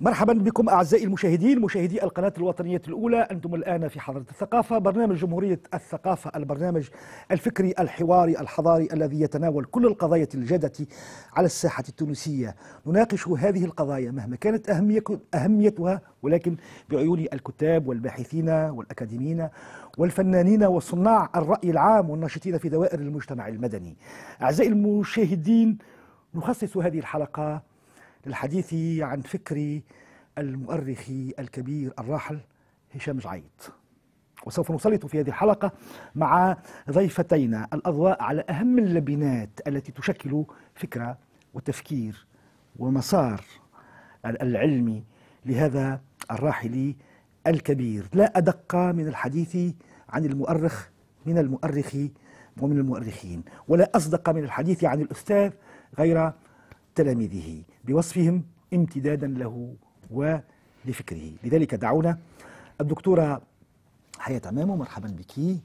مرحبا بكم أعزائي المشاهدين مشاهدي القناة الوطنية الأولى أنتم الآن في حضرة الثقافة برنامج جمهورية الثقافة البرنامج الفكري الحواري الحضاري الذي يتناول كل القضايا الجادة على الساحة التونسية نناقش هذه القضايا مهما كانت أهميتها ولكن بعيون الكتاب والباحثين والأكاديميين والفنانين وصناع الرأي العام والناشطين في دوائر المجتمع المدني أعزائي المشاهدين نخصص هذه الحلقة للحديث عن فكر المؤرخ الكبير الراحل هشام جعيط وسوف نسلط في هذه الحلقة مع ضيفتينا الأضواء على أهم اللبنات التي تشكل فكرة وتفكير ومسار العلمي لهذا الراحل الكبير لا أدق من الحديث عن المؤرخ من المؤرخ ومن المؤرخين ولا أصدق من الحديث عن الأستاذ غير تلاميذه بوصفهم امتدادا له ولفكره لذلك دعونا الدكتورة حياة عمامه مرحبا بك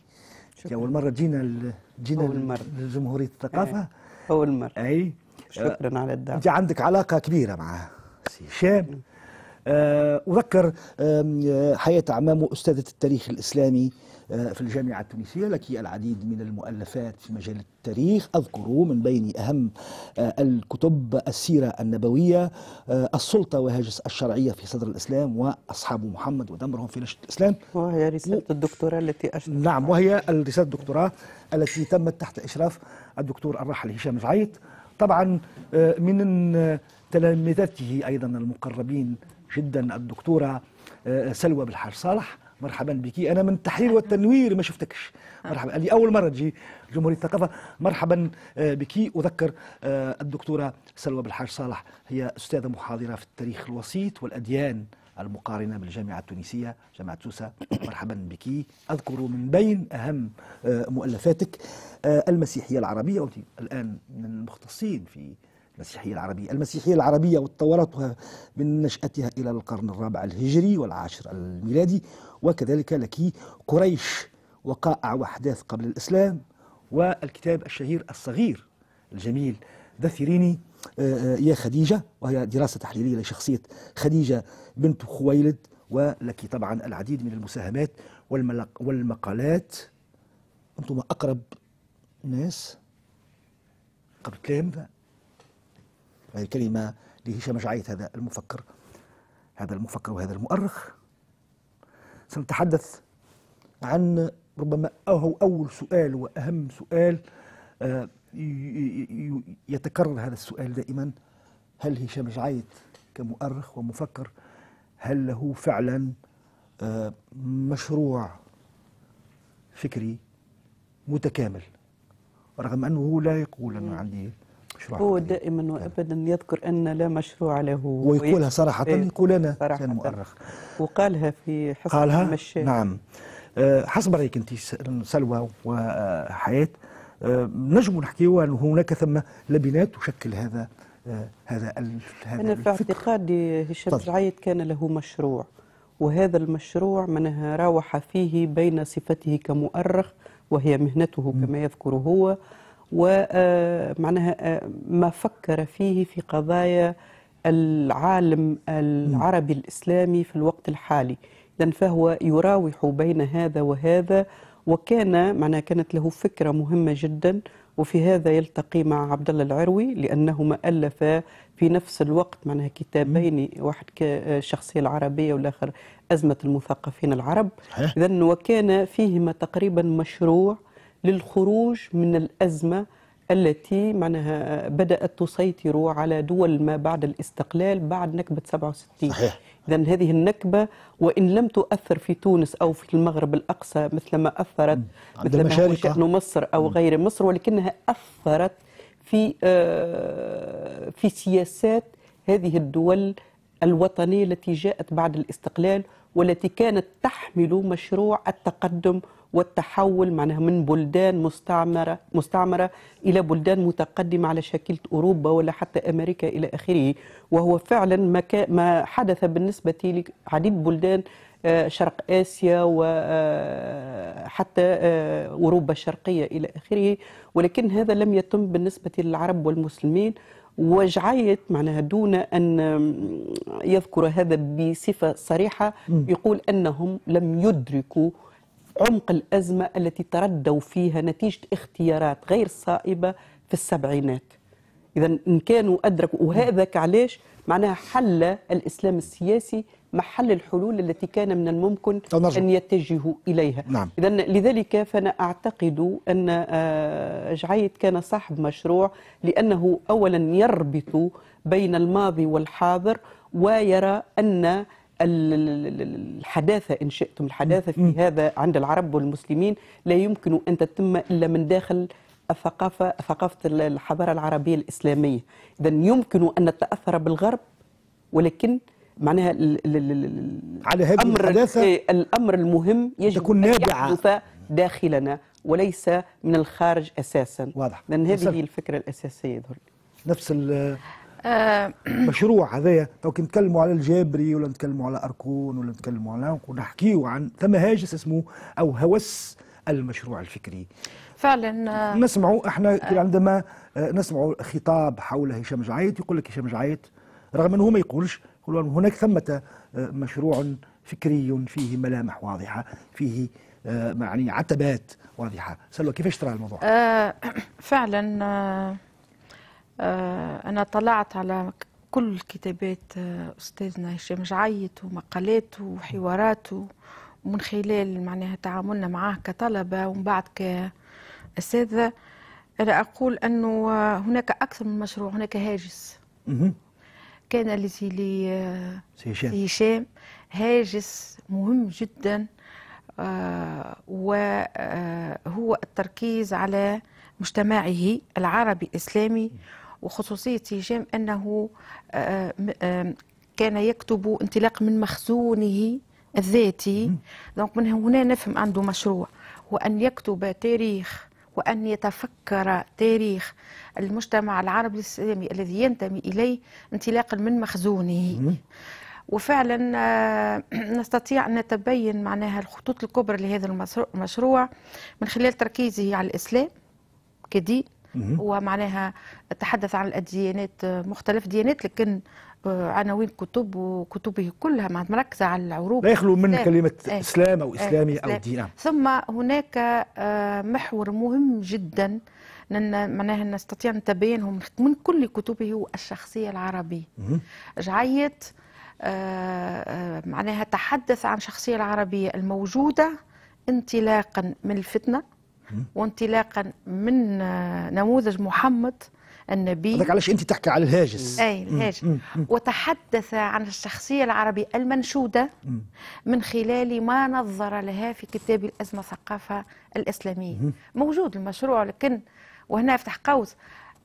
شكرا أول مرة جينا جينا لجمهورية الثقافة أول مرة أي شكرا على الدعوة أنت عندك علاقة كبيرة مع سي هشام آه، أذكر آه، حياة عمامه أستاذة التاريخ الإسلامي آه، في الجامعة التونسية لك العديد من المؤلفات في مجال التاريخ أذكر من بين أهم آه، الكتب السيرة النبوية آه، السلطة وهاجس الشرعية في صدر الإسلام وأصحاب محمد ودمرهم في نشط الإسلام وهي رسالة الدكتوراه التي أشرف نعم وهي رسالة الدكتوراه التي تمت تحت إشراف الدكتور الراحل هشام العيط طبعا من تلامذته أيضا المقربين جدا الدكتورة سلوى بالحاج صالح مرحبا بك انا من التحرير والتنوير ما شفتكش مرحبا لي اول مره تجي جمهوريه الثقافه مرحبا آه، بك اذكر آه، الدكتوره سلوى بالحاج صالح هي استاذه محاضره في التاريخ الوسيط والاديان المقارنه بالجامعه التونسيه جامعه سوسه مرحبا بك اذكر من بين اهم آه، مؤلفاتك المسيحيه العربيه وانت الان من المختصين في المسيحية العربية المسيحية العربية وتطورتها من نشأتها إلى القرن الرابع الهجري والعاشر الميلادي وكذلك لكي قريش وقائع وأحداث قبل الإسلام والكتاب الشهير الصغير الجميل دثيريني آه، آه، يا خديجة وهي دراسة تحليلية لشخصية خديجة بنت خويلد ولك طبعا العديد من المساهمات والمقالات أنتم أقرب ناس قبل كلام هذه كلمة لهشام جعيت هذا المفكر هذا المفكر وهذا المؤرخ سنتحدث عن ربما هو أول سؤال وأهم سؤال آه، يتكرر هذا السؤال دائما هل هشام جعيد كمؤرخ ومفكر هل له فعلا آه، مشروع فكري متكامل رغم أنه لا يقول أنه عندي هو دائما وابدا يذكر ان لا مشروع له ويقولها صراحه إيه، يقول انا صراحة مؤرخ وقالها في حصه قالها المشاهد. نعم أه، حسب رايك انت سلوى وحياه أه، نجم نحكيو ان هناك ثم لبنات تشكل هذا أه، هذا هذا انا في اعتقادي هشام العيد كان له مشروع وهذا المشروع منها راوح فيه بين صفته كمؤرخ وهي مهنته كما يذكر هو ومعناها آه، ما فكر فيه في قضايا العالم العربي الإسلامي في الوقت الحالي إذا فهو يراوح بين هذا وهذا وكان معناها كانت له فكرة مهمة جدا وفي هذا يلتقي مع عبد الله العروي لأنهما ألفا في نفس الوقت معناها كتابين واحد كشخصية آه، العربية والآخر أزمة المثقفين العرب إذا وكان فيهما تقريبا مشروع للخروج من الأزمة التي معناها بدأت تسيطر على دول ما بعد الاستقلال بعد نكبة 67 صحيح إذا هذه النكبة وإن لم تؤثر في تونس أو في المغرب الأقصى مثل ما أثرت مثل ما شأن مصر أو غير مصر ولكنها أثرت في آه، في سياسات هذه الدول الوطنية التي جاءت بعد الاستقلال والتي كانت تحمل مشروع التقدم والتحول معناها من بلدان مستعمرة مستعمرة إلى بلدان متقدمة على شكل أوروبا ولا حتى أمريكا إلى آخره وهو فعلا ما, ما حدث بالنسبة لعديد بلدان آه، شرق آسيا وحتى آه، آه، أوروبا الشرقية إلى آخره ولكن هذا لم يتم بالنسبة للعرب والمسلمين وجعيت معناها دون أن يذكر هذا بصفة صريحة يقول أنهم لم يدركوا عمق الأزمة التي تردوا فيها نتيجة اختيارات غير صائبة في السبعينات إذا إن كانوا أدركوا وهذاك علاش معناها حل الإسلام السياسي محل الحلول التي كان من الممكن أن يتجهوا إليها نعم. إذا لذلك فأنا أعتقد أن آه، جعيد كان صاحب مشروع لأنه أولا يربط بين الماضي والحاضر ويرى أن الحداثة إن شئتم الحداثة في هذا عند العرب والمسلمين لا يمكن أن تتم إلا من داخل الثقافة ثقافة الحضارة العربية الإسلامية إذا يمكن أن نتأثر بالغرب ولكن معناها على هذه الأمر الحداثة الأمر المهم يجب تكون نابعة أن يحدث داخلنا وليس من الخارج أساسا واضح لأن هذه هي الفكرة الأساسية يظهر نفس مشروع آه، هذايا تو كي نتكلموا على الجابري ولا نتكلموا على اركون ولا نتكلموا على ونحكيو عن ثم هاجس اسمه او هوس المشروع الفكري فعلا آه، نسمعوا احنا آه. عندما نسمعوا خطاب حول هشام جعيت يقول لك هشام جعيت رغم انه ما يقولش يقول هناك ثمة مشروع فكري فيه ملامح واضحة فيه يعني عتبات واضحة سلوى كيفاش ترى الموضوع؟ فعلا آه، أنا طلعت على كل كتابات آه، أستاذنا هشام جعيط ومقالاته وحواراته ومن خلال معناها تعاملنا معاه كطلبة ومن بعد كأساتذة أنا أقول أنه هناك أكثر من مشروع هناك هاجس كان لسيدي سي هشام هاجس مهم جدا آه، وهو التركيز على مجتمعه العربي الإسلامي وخصوصية هشام أنه آه، آه، آه، كان يكتب انطلاق من مخزونه الذاتي دونك من هنا نفهم عنده مشروع وأن يكتب تاريخ وأن يتفكر تاريخ المجتمع العربي الإسلامي الذي ينتمي إليه انطلاقا من مخزونه وفعلا نستطيع أن نتبين معناها الخطوط الكبرى لهذا المشروع من خلال تركيزه على الإسلام كدين ومعناها تحدث عن الديانات آه، مختلف ديانات لكن آه، عناوين كتب وكتبه كلها مركزة على العروبة لا يخلو من كلمة إيه. إسلام أو إيه، إسلامي إسلام. أو دين ثم هناك آه، محور مهم جدا معناها نستطيع أن نتبينه من كل كتبه الشخصيه العربية جعيت معناها تحدث عن الشخصية العربية الموجودة انطلاقا من الفتنة وانطلاقا من آه، نموذج محمد النبي هذاك علاش انت تحكي على الهاجس اي الهاجس وتحدث عن الشخصيه العربيه المنشوده من خلال ما نظر لها في كتاب الازمه الثقافه الاسلاميه موجود المشروع لكن وهنا افتح قوس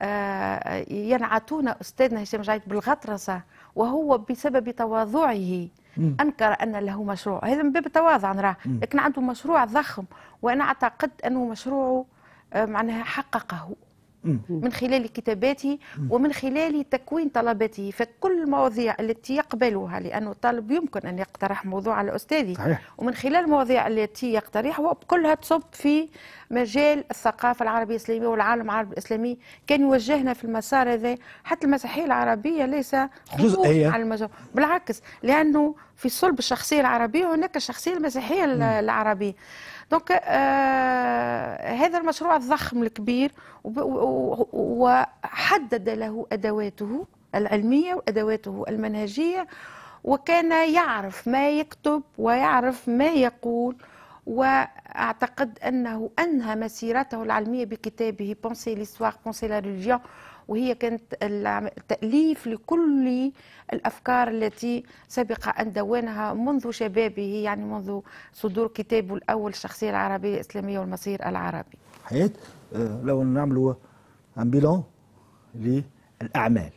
آه، ينعتون استاذنا هشام جعيد بالغطرسه وهو بسبب تواضعه انكر ان له مشروع هذا من باب التواضع نراه لكن عنده مشروع ضخم وانا اعتقد انه مشروعه آه، معناها حققه من خلال كتاباته ومن خلال تكوين طلباته فكل المواضيع التي يقبلها لأنه الطالب يمكن أن يقترح موضوع على أستاذه ومن خلال المواضيع التي يقترحها كلها تصب في مجال الثقافة العربية الإسلامية والعالم العربي الإسلامي كان يوجهنا في المسار هذا حتى المسيحية العربية ليس جزئية على المجال بالعكس لأنه في صلب الشخصية العربية هناك الشخصية المسيحية العربية دونك آه هذا المشروع الضخم الكبير وحدد له ادواته العلميه وادواته المنهجيه وكان يعرف ما يكتب ويعرف ما يقول واعتقد انه انهى مسيرته العلميه بكتابه بونسي ليستوار بونسي لا ريليجيون وهي كانت التأليف لكل الأفكار التي سبق أن دونها منذ شبابه يعني منذ صدور كتابه الأول الشخصية العربية الإسلامية والمصير العربي حياة آه، لو نعملوا ان بيلون للأعمال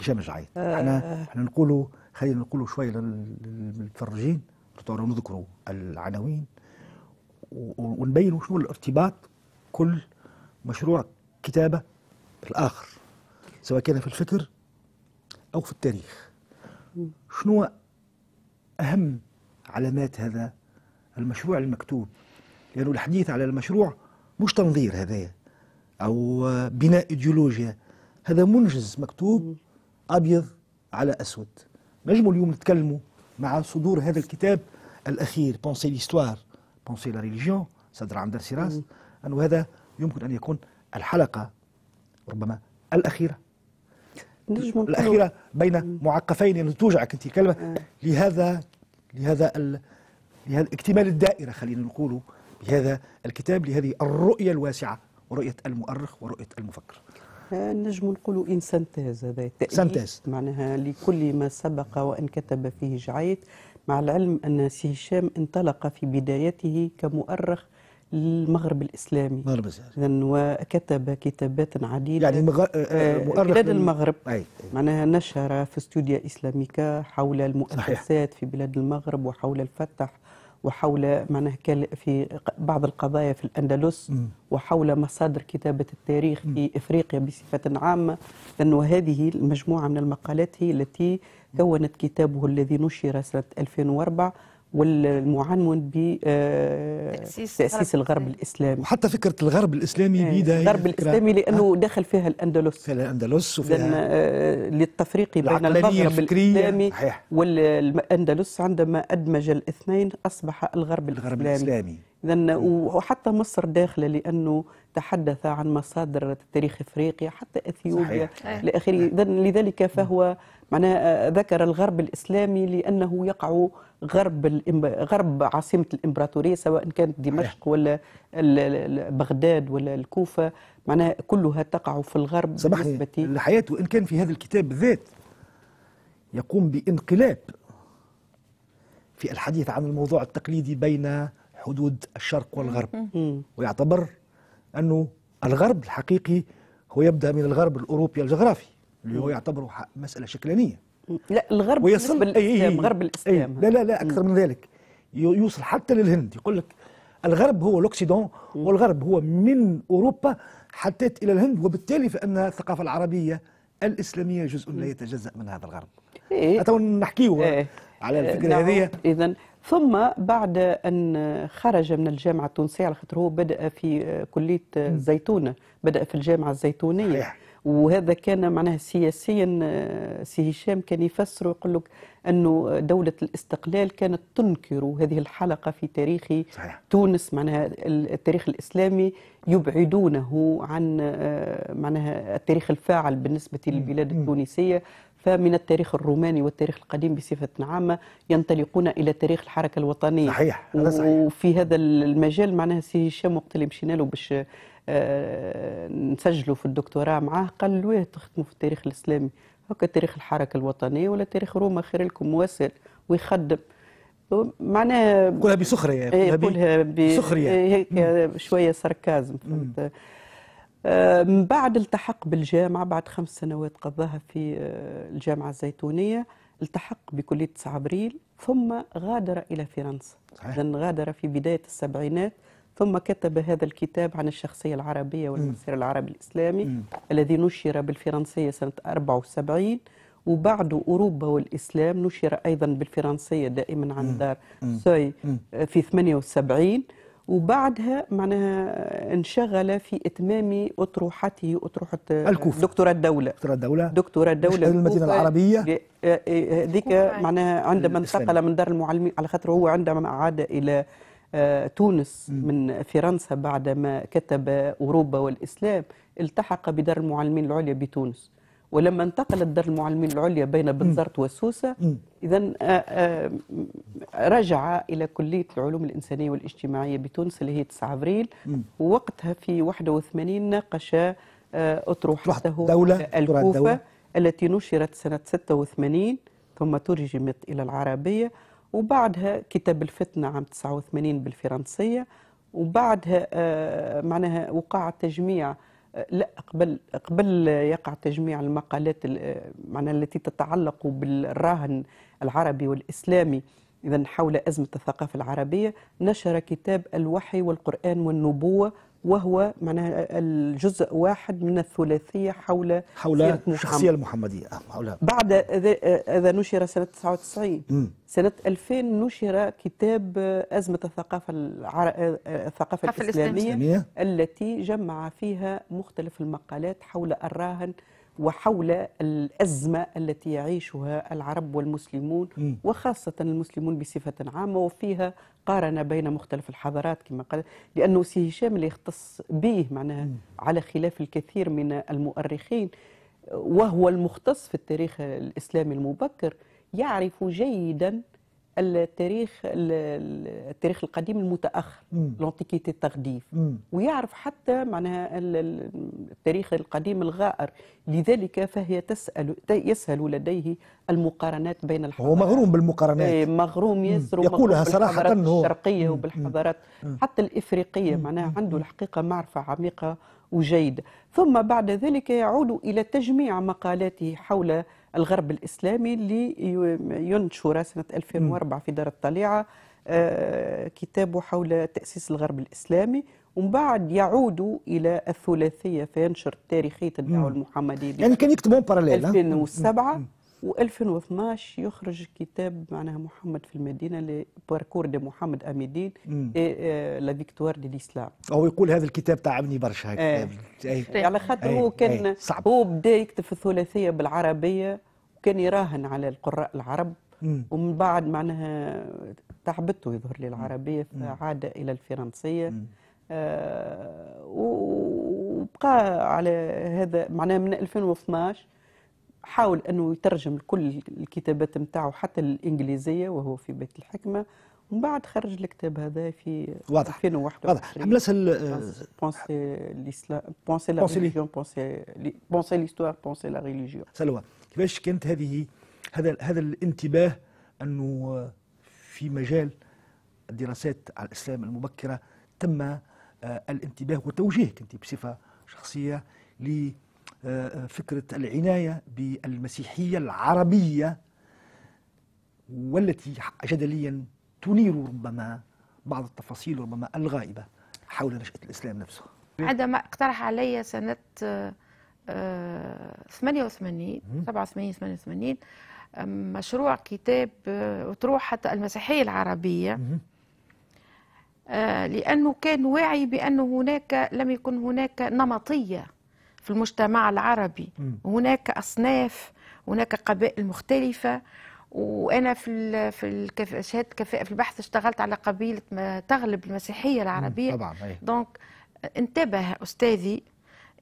هشام جعيد آه. احنا احنا نقولوا خلينا نقولوا شويه للمتفرجين نذكروا العناوين ونبينوا شنو الارتباط كل مشروع كتابه الآخر سواء كان في الفكر أو في التاريخ شنو أهم علامات هذا المشروع المكتوب لأنه يعني الحديث على المشروع مش تنظير هذايا أو بناء إيديولوجيا هذا منجز مكتوب أبيض على أسود نجموا اليوم نتكلموا مع صدور هذا الكتاب الأخير بونسي ليستوار بونسي لا ريليجيون صدر عمدر سيراس أنه هذا يمكن أن يكون الحلقة ربما الأخيرة نجم الأخيرة بين معقفين يعني توجعك أنت كلمة آه. لهذا لهذا لهذا لهذا اكتمال الدائرة خلينا نقول بهذا الكتاب لهذه الرؤية الواسعة ورؤية المؤرخ ورؤية المفكر آه، نجم نقول إن سنتاز هذا سنتاز معناها لكل ما سبق وأن كتب فيه جعيت مع العلم أن سي هشام انطلق في بدايته كمؤرخ المغرب الإسلامي المغرب الإسلامي وكتب كتابات عديدة يعني مغ... آه، آه، مؤرخ بلاد المغرب أي. أي. معناها نشر في استوديا إسلاميكا حول المؤسسات صحيح. في بلاد المغرب وحول الفتح وحول معناها في بعض القضايا في الأندلس م. وحول مصادر كتابة التاريخ م. في إفريقيا بصفة عامة لأنه هذه المجموعة من المقالات هي التي كونت كتابه الذي نشر سنة 2004 والمعنون بتأسيس آه، تأسيس الغرب الإسلامي وحتى فكرة الغرب الإسلامي بدايه الغرب الإسلامي لأنه دخل فيها الأندلس فيها الأندلس وفيها آه، للتفريق بين الغرب الإسلامي حيح. والأندلس عندما أدمج الاثنين أصبح الغرب, الغرب الإسلامي, الإسلامي. إذا وحتى مصر داخلة لأنه تحدث عن مصادر تاريخ افريقيا حتى اثيوبيا الى اخره نعم. لذلك فهو معناه آه، ذكر الغرب الاسلامي لانه يقع غرب الإمب... غرب عاصمه الامبراطوريه سواء كانت دمشق ولا بغداد ولا الكوفه معناها كلها تقع في الغرب سمحني الحياه وان كان في هذا الكتاب بالذات يقوم بانقلاب في الحديث عن الموضوع التقليدي بين حدود الشرق والغرب ويعتبر أنه الغرب الحقيقي هو يبدأ من الغرب الأوروبي الجغرافي اللي هو يعتبره مسألة شكلانية لا الغرب ويصل الإسلام إيه، إيه، إيه. غرب الإسلام لا لا لا أكثر من ذلك يوصل حتى للهند يقول لك الغرب هو الأوكسيدون والغرب هو من أوروبا حتى إلى الهند وبالتالي فإن الثقافة العربية الإسلامية جزء لا يتجزأ من هذا الغرب إيه؟ أتو نحكيه إيه؟ على الفكرة نعم. هذه إذا ثم بعد أن خرج من الجامعة التونسية على خاطر هو بدأ في كلية الزيتونة بدأ في الجامعة الزيتونية وهذا كان معناه سياسيا سي هشام كان يفسر ويقول لك انه دوله الاستقلال كانت تنكر هذه الحلقه في تاريخ صحيح. تونس معناها التاريخ الاسلامي يبعدونه عن آه، معناها التاريخ الفاعل بالنسبه للبلاد التونسيه فمن التاريخ الروماني والتاريخ القديم بصفة عامة ينطلقون إلى تاريخ الحركة الوطنية صحيح هذا صحيح وفي هذا المجال معناها سي هشام وقت اللي مشينا له باش آه، نسجلوا في الدكتوراه معاه قال له تخدموا في التاريخ الإسلامي هكا تاريخ الحركة الوطنية ولا تاريخ روما خير لكم واسل ويخدم معناها كلها بسخرية كلها إيه، بسخرية إيه، شوية ساركازم آه، من بعد التحق بالجامعة بعد خمس سنوات قضاها في آه، الجامعة الزيتونية التحق بكلية 9 أبريل ثم غادر إلى فرنسا صحيح. غادر في بداية السبعينات ثم كتب هذا الكتاب عن الشخصية العربية والمسير العربي الإسلامي م. الذي نشر بالفرنسية سنة 74 وبعد أوروبا والإسلام نشر أيضا بالفرنسية دائما عن دار سوي آه، في 78 وبعدها معناها انشغل في اتمام اطروحته اطروحه الكوفة دكتوراه الدوله دكتوراه الدوله دكتوراه الدوله المدينه العربيه آه، آه، هذيك معناها عندما انتقل من دار المعلمين على خاطر هو عندما عاد الى آه، تونس من فرنسا بعدما كتب اوروبا والاسلام التحق بدار المعلمين العليا بتونس ولما انتقلت دار المعلمين العليا بين بنزرت وسوسة إذا آه، آه، رجع إلى كلية العلوم الإنسانية والاجتماعية بتونس اللي هي 9 أبريل ووقتها في 81 ناقش آه، أطروحته دولة الكوفة دولة. التي نشرت سنة 86 ثم ترجمت إلى العربية وبعدها كتاب الفتنة عام 89 بالفرنسية وبعدها معناها وقع تجميع لا قبل قبل يقع تجميع المقالات معنا التي تتعلق بالراهن العربي والاسلامي اذا حول ازمه الثقافه العربيه نشر كتاب الوحي والقران والنبوه وهو معناها الجزء واحد من الثلاثيه حول حول الشخصيه المحمديه آه، حولها بعد اذا نشر سنه 99 م. سنه 2000 نشر كتاب ازمه الثقافه العر... الثقافه الإسلامية, الاسلاميه التي جمع فيها مختلف المقالات حول الراهن وحول الأزمة التي يعيشها العرب والمسلمون وخاصة المسلمون بصفة عامة وفيها قارنة بين مختلف الحضارات كما قال لأنه سي هشام اللي يختص به معناها على خلاف الكثير من المؤرخين وهو المختص في التاريخ الإسلامي المبكر يعرف جيدا التاريخ التاريخ القديم المتاخر لونتيكيتي التغديف ويعرف حتى معناها التاريخ القديم الغائر لذلك فهي تسال يسهل لديه المقارنات بين الحضارات هو مغروم بالمقارنات إيه، مغروم ياسر يقولها صراحه بالحضارات الشرقيه وبالحضارات حتى الافريقيه معناها عنده الحقيقه معرفه عميقه وجيده ثم بعد ذلك يعود الى تجميع مقالاته حول الغرب الإسلامي اللي ينشر سنة 2004 في دار الطليعة آه، كتابه حول تأسيس الغرب الإسلامي ومن بعد يعود الى الثلاثيه فينشر تاريخيه الدعوه المحمديه يعني كان يكتبون باراليل 2007 و2012 يخرج كتاب معناها محمد في المدينه لباركور دي محمد اميدين إيه، إيه، لا فيكتوار دي الاسلام هو يقول هذا الكتاب تعبني برشا آه. على خاطر هو كان صعب. هو بدا يكتب في الثلاثيه بالعربيه وكان يراهن على القراء العرب مم. ومن بعد معناها تعبته يظهر لي العربيه فعاد الى الفرنسيه آه وبقى على هذا معناها من 2012 حاول أنه يترجم كل الكتابات نتاعو حتى الإنجليزية وهو في بيت الحكمة ومن بعد خرج الكتاب هذا في واضح 2021 واضح نسال بونسي بونسي لا ريليجيون بونسي بونسي ليستوار بونسي لا ريليجيون سلوى كيفاش كانت هذه هذا هذا الانتباه انه في مجال الدراسات على الاسلام المبكره تم الانتباه وتوجيهك انت بصفه شخصيه ل فكرة العناية بالمسيحية العربية والتي جدليا تنير ربما بعض التفاصيل ربما الغائبة حول نشأة الإسلام نفسه عندما اقترح علي سنة 88 87 88 مشروع كتاب آه، اطروحه حتى المسيحية العربية آه، لأنه كان واعي بأن هناك لم يكن هناك نمطية في المجتمع العربي هناك أصناف هناك قبائل مختلفة وانا في في شهاده كفاءة في البحث اشتغلت على قبيله تغلب المسيحيه العربيه طبعا دونك انتبه استاذي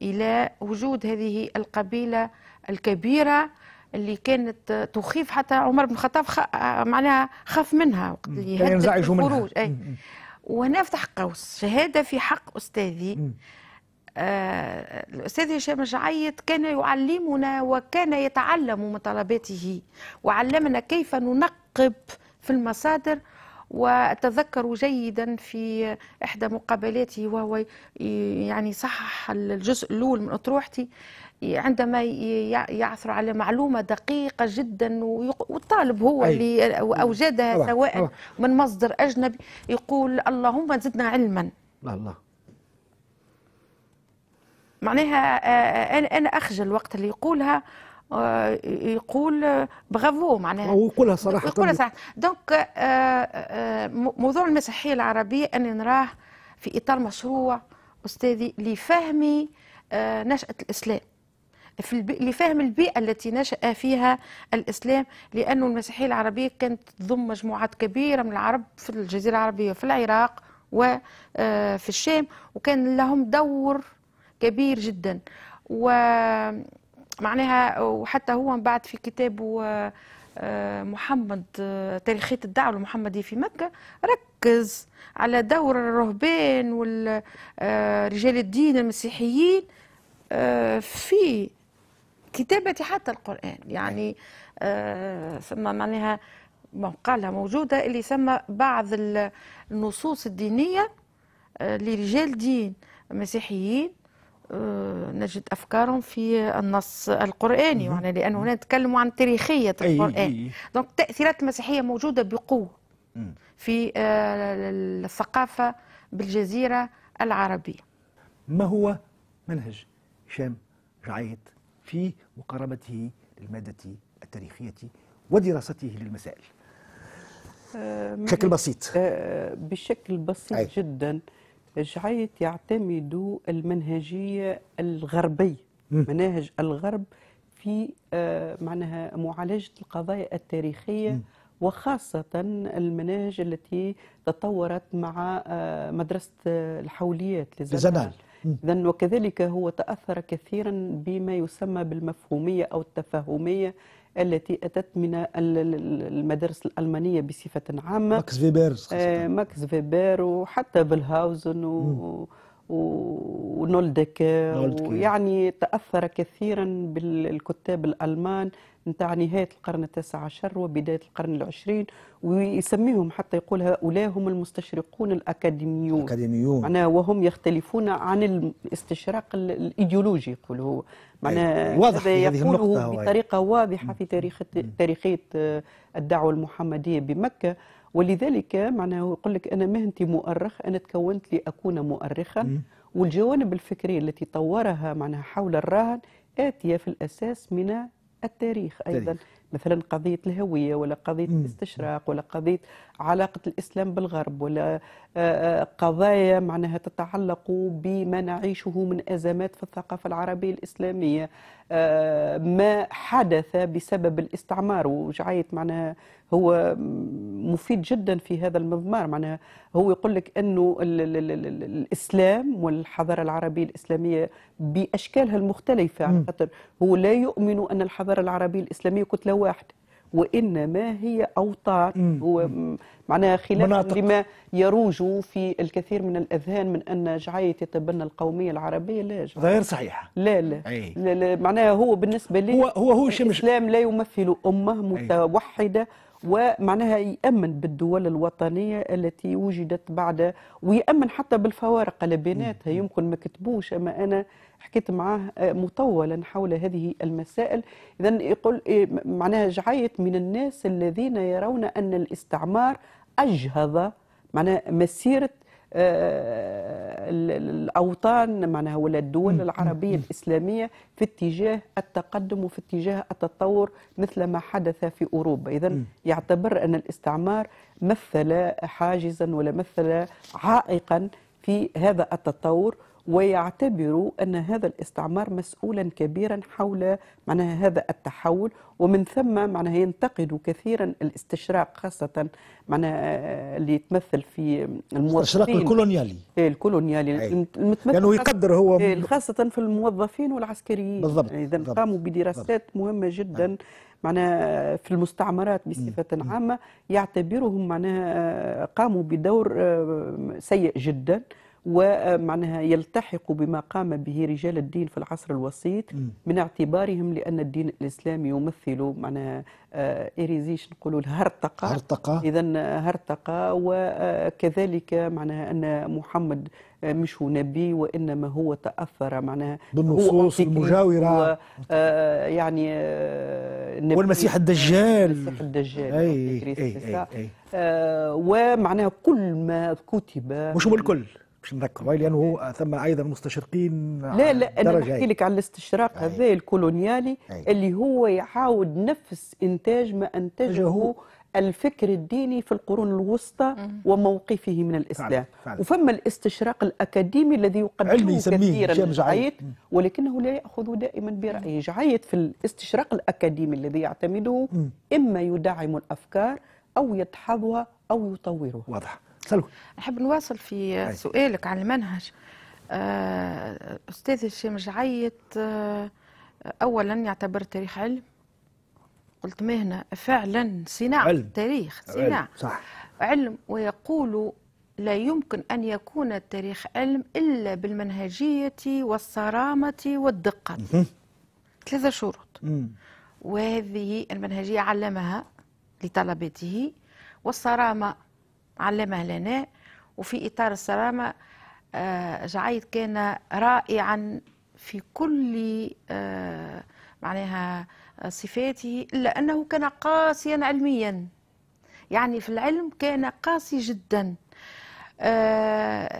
الى وجود هذه القبيله الكبيره اللي كانت تخيف حتى عمر بن الخطاب خ... معناها خاف منها وقت اللي هدد الخروج وهنا فتح قوس شهاده في حق استاذي مم. آه، الأستاذ هشام الجعيد كان يعلمنا وكان يتعلم من طلباته وعلمنا كيف ننقب في المصادر وأتذكر جيدا في إحدى مقابلاته وهو يعني صحح الجزء الأول من أطروحتي عندما يعثر على معلومة دقيقة جدا والطالب هو أي. اللي أوجدها سواء من مصدر أجنبي يقول اللهم زدنا علما الله معناها آه، آه، انا اخجل وقت اللي يقولها آه، يقول برافو معناها هو يقولها صراحه يقولها صراحه دونك موضوع المسيحيه العربيه انا نراه في اطار مشروع استاذي لفهم نشاه الاسلام في البي... لفهم البيئة التي نشأ فيها الإسلام لأن المسيحية العربية كانت تضم مجموعات كبيرة من العرب في الجزيرة العربية في العراق وفي الشام وكان لهم دور كبير جدا ومعناها وحتى هو من بعد في كتابه آه، محمد آه، تاريخية الدعوة المحمدية في مكة ركز على دور الرهبان ورجال آه، الدين المسيحيين في كتابة حتى القرآن يعني ثم معناها قالها موجودة اللي سمى بعض النصوص الدينية لرجال دين مسيحيين آه، نجد أفكارهم في النص القرآني يعني لأن هنا نتكلموا عن تاريخية القرآن أي. دونك تاثيرات المسيحية موجودة بقوة في آه، الثقافة بالجزيرة العربية ما هو منهج هشام جعيد في مقاربته للمادة التاريخية ودراسته للمسائل آه، بشكل بسيط بشكل بسيط أي. جدا الشعيط يعتمدوا المنهجية الغربية مناهج الغرب في آه، معناها معالجة القضايا التاريخية وخاصة المناهج التي تطورت مع آه، مدرسة الحوليات لزمان إذا وكذلك هو تأثر كثيرا بما يسمى بالمفهومية أو التفاهمية التي أتت من المدارس الألمانية بصفة عامة ماكس فيبر آه، ماكس فيبر وحتى بلهاوزن و ونولدك يعني تأثر كثيرا بالكتاب الألمان نتاع نهاية القرن التاسع عشر وبداية القرن العشرين ويسميهم حتى يقول هؤلاء هم المستشرقون الأكاديميون أكاديميون معناها وهم يختلفون عن الاستشراق الإيديولوجي يقول إيه، هو معناها هذا يقوله بطريقة واضحة في تاريخ تاريخية الدعوة المحمدية بمكة ولذلك معناه يقول لك أنا مهنتي مؤرخ أنا تكونت لأكون مؤرخا والجوانب الفكرية التي طورها معناها حول الراهن آتية في الأساس من التاريخ أيضا تاريخ. مثلا قضية الهوية ولا قضية مم. الاستشراق ولا قضية علاقة الإسلام بالغرب ولا آه، آه، قضايا معناها تتعلق بما نعيشه من أزمات في الثقافة العربية الإسلامية آه، ما حدث بسبب الاستعمار وجعيت معناها هو مفيد جدا في هذا المضمار معناها هو يقول لك انه الـ الـ الـ الـ الاسلام والحضاره العربيه الاسلاميه باشكالها المختلفه على خاطر هو لا يؤمن ان الحضاره العربيه الاسلاميه كتله واحده وانما هي اوطان هو معناها خلاف لما يروج في الكثير من الاذهان من ان جعايه يتبنى القوميه العربيه لا غير صحيحه لا لا, لا, لا معناها هو بالنسبه لي هو هو هو الاسلام لا يمثل امه متوحده أي. ومعناها يأمن بالدول الوطنية التي وجدت بعد ويأمن حتى بالفوارق لبيناتها بيناتها يمكن ما كتبوش أما أنا حكيت معاه آه، مطولا حول هذه المسائل إذا يقول إيه، معناها جعيت من الناس الذين يرون أن الاستعمار أجهض معناها مسيرة آه، الاوطان معناها ولا الدول العربيه الاسلاميه في اتجاه التقدم وفي اتجاه التطور مثل ما حدث في اوروبا اذا يعتبر ان الاستعمار مثل حاجزا ولا مثل عائقا في هذا التطور ويعتبروا أن هذا الاستعمار مسؤولا كبيرا حول معناها هذا التحول ومن ثم معناها ينتقدوا كثيرا الاستشراق خاصة معناها اللي يتمثل في الموظفين الاستشراق الكولونيالي إيه، الكولونيالي المتمثل يعني يقدر هو إيه، خاصة في الموظفين والعسكريين بالضبط إذا يعني قاموا بدراسات بالضبط. مهمة جدا معناها في المستعمرات بصفة عامة يعتبرهم معناها قاموا بدور آه، سيء جدا ومعناها يلتحق بما قام به رجال الدين في العصر الوسيط من اعتبارهم لان الدين الاسلامي يمثل معناها آه، اريزيش نقولوا الهرطقه هرطقه اذا هرطقه وكذلك معناها ان محمد آه، مش نبي وانما هو تاثر معناها بالنصوص المجاوره آه، يعني نبي والمسيح الدجال المسيح الدجال أي أي أي أي. ومعناها كل ما كتب مش هو الكل باش نذكر لانه هو ثم ايضا مستشرقين لا لا انا بحكي لك على الاستشراق هذا الكولونيالي أي. اللي هو يعاود نفس انتاج ما انتجه الفكر الديني في القرون الوسطى وموقفه من الاسلام فعلا. فعلا. وفما الاستشراق الاكاديمي الذي يقدمه كثيرا جعيت ولكنه لا ياخذ دائما برايه جعيت في الاستشراق الاكاديمي الذي يعتمده م. اما يدعم الافكار او يدحضها او يطورها واضح سلوى نحب نواصل في سؤالك عن المنهج آه، أستاذ هشام جعيت آه، أولا يعتبر تاريخ علم قلت مهنة فعلا صناعة علم. تاريخ صناعة صح. علم ويقول لا يمكن أن يكون التاريخ علم إلا بالمنهجية والصرامة والدقة ثلاثة شروط وهذه المنهجية علمها لطلبته والصرامة علمه لنا وفي اطار الصرامه آه، جعيد كان رائعا في كل آه، معناها آه، صفاته الا انه كان قاسيا علميا يعني في العلم كان قاسي جدا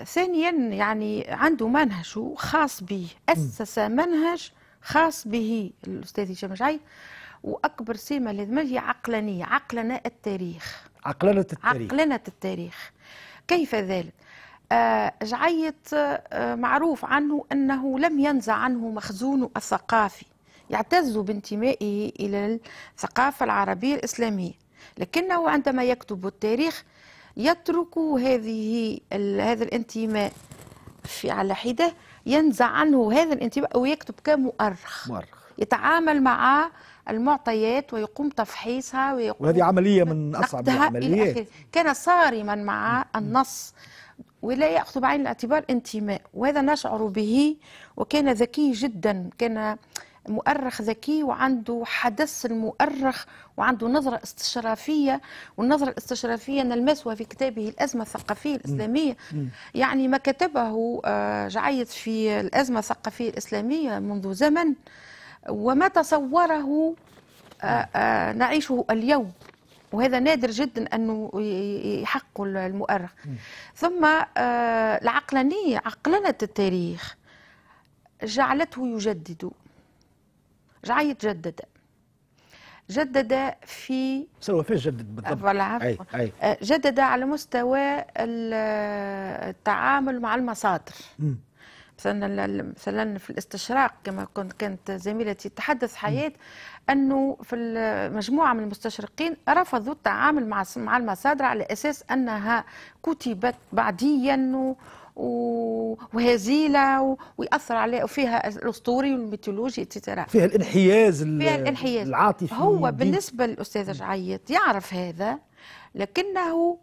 ثانيا يعني عنده منهج خاص به أسس منهج خاص به الأستاذ هشام جعيد وأكبر سمة هي عقلانية عقلنا التاريخ عقلنة التاريخ عقلنة التاريخ كيف ذلك؟ آه، جعيت آه، معروف عنه أنه لم ينزع عنه مخزونه الثقافي يعتز بانتمائه إلى الثقافة العربية الإسلامية لكنه عندما يكتب التاريخ يترك هذه هذا الانتماء في على حده ينزع عنه هذا الانتماء ويكتب كمؤرخ مؤرخ يتعامل مع المعطيات ويقوم تفحيصها ويقوم وهذه عملية من أصعب العمليات كان صارما مع النص ولا يأخذ بعين الاعتبار انتماء وهذا نشعر به وكان ذكي جدا كان مؤرخ ذكي وعنده حدث المؤرخ وعنده نظرة استشرافية والنظرة الاستشرافية نلمسها في كتابه الأزمة الثقافية الإسلامية يعني ما كتبه آه، جعيت في الأزمة الثقافية الإسلامية منذ زمن وما تصوره آه، آه، نعيشه اليوم وهذا نادر جدا انه يحق المؤرخ ثم آه، العقلانيه عقلنه التاريخ جعلته يجدد جعل يتجدد جدد في سوى فيه جدد بالضبط أي. أي. جدد على مستوى التعامل مع المصادر م. مثلا مثلا في الاستشراق كما كنت كانت زميلتي تحدث حياه انه في مجموعه من المستشرقين رفضوا التعامل مع مع المصادر على اساس انها كتبت بعديا وهزيله ويأثر عليها وفيها الاسطوري والميثولوجي اتسترا فيها الانحياز فيها الانحياز العاطفي هو بالنسبه للاستاذ العيط يعرف هذا لكنه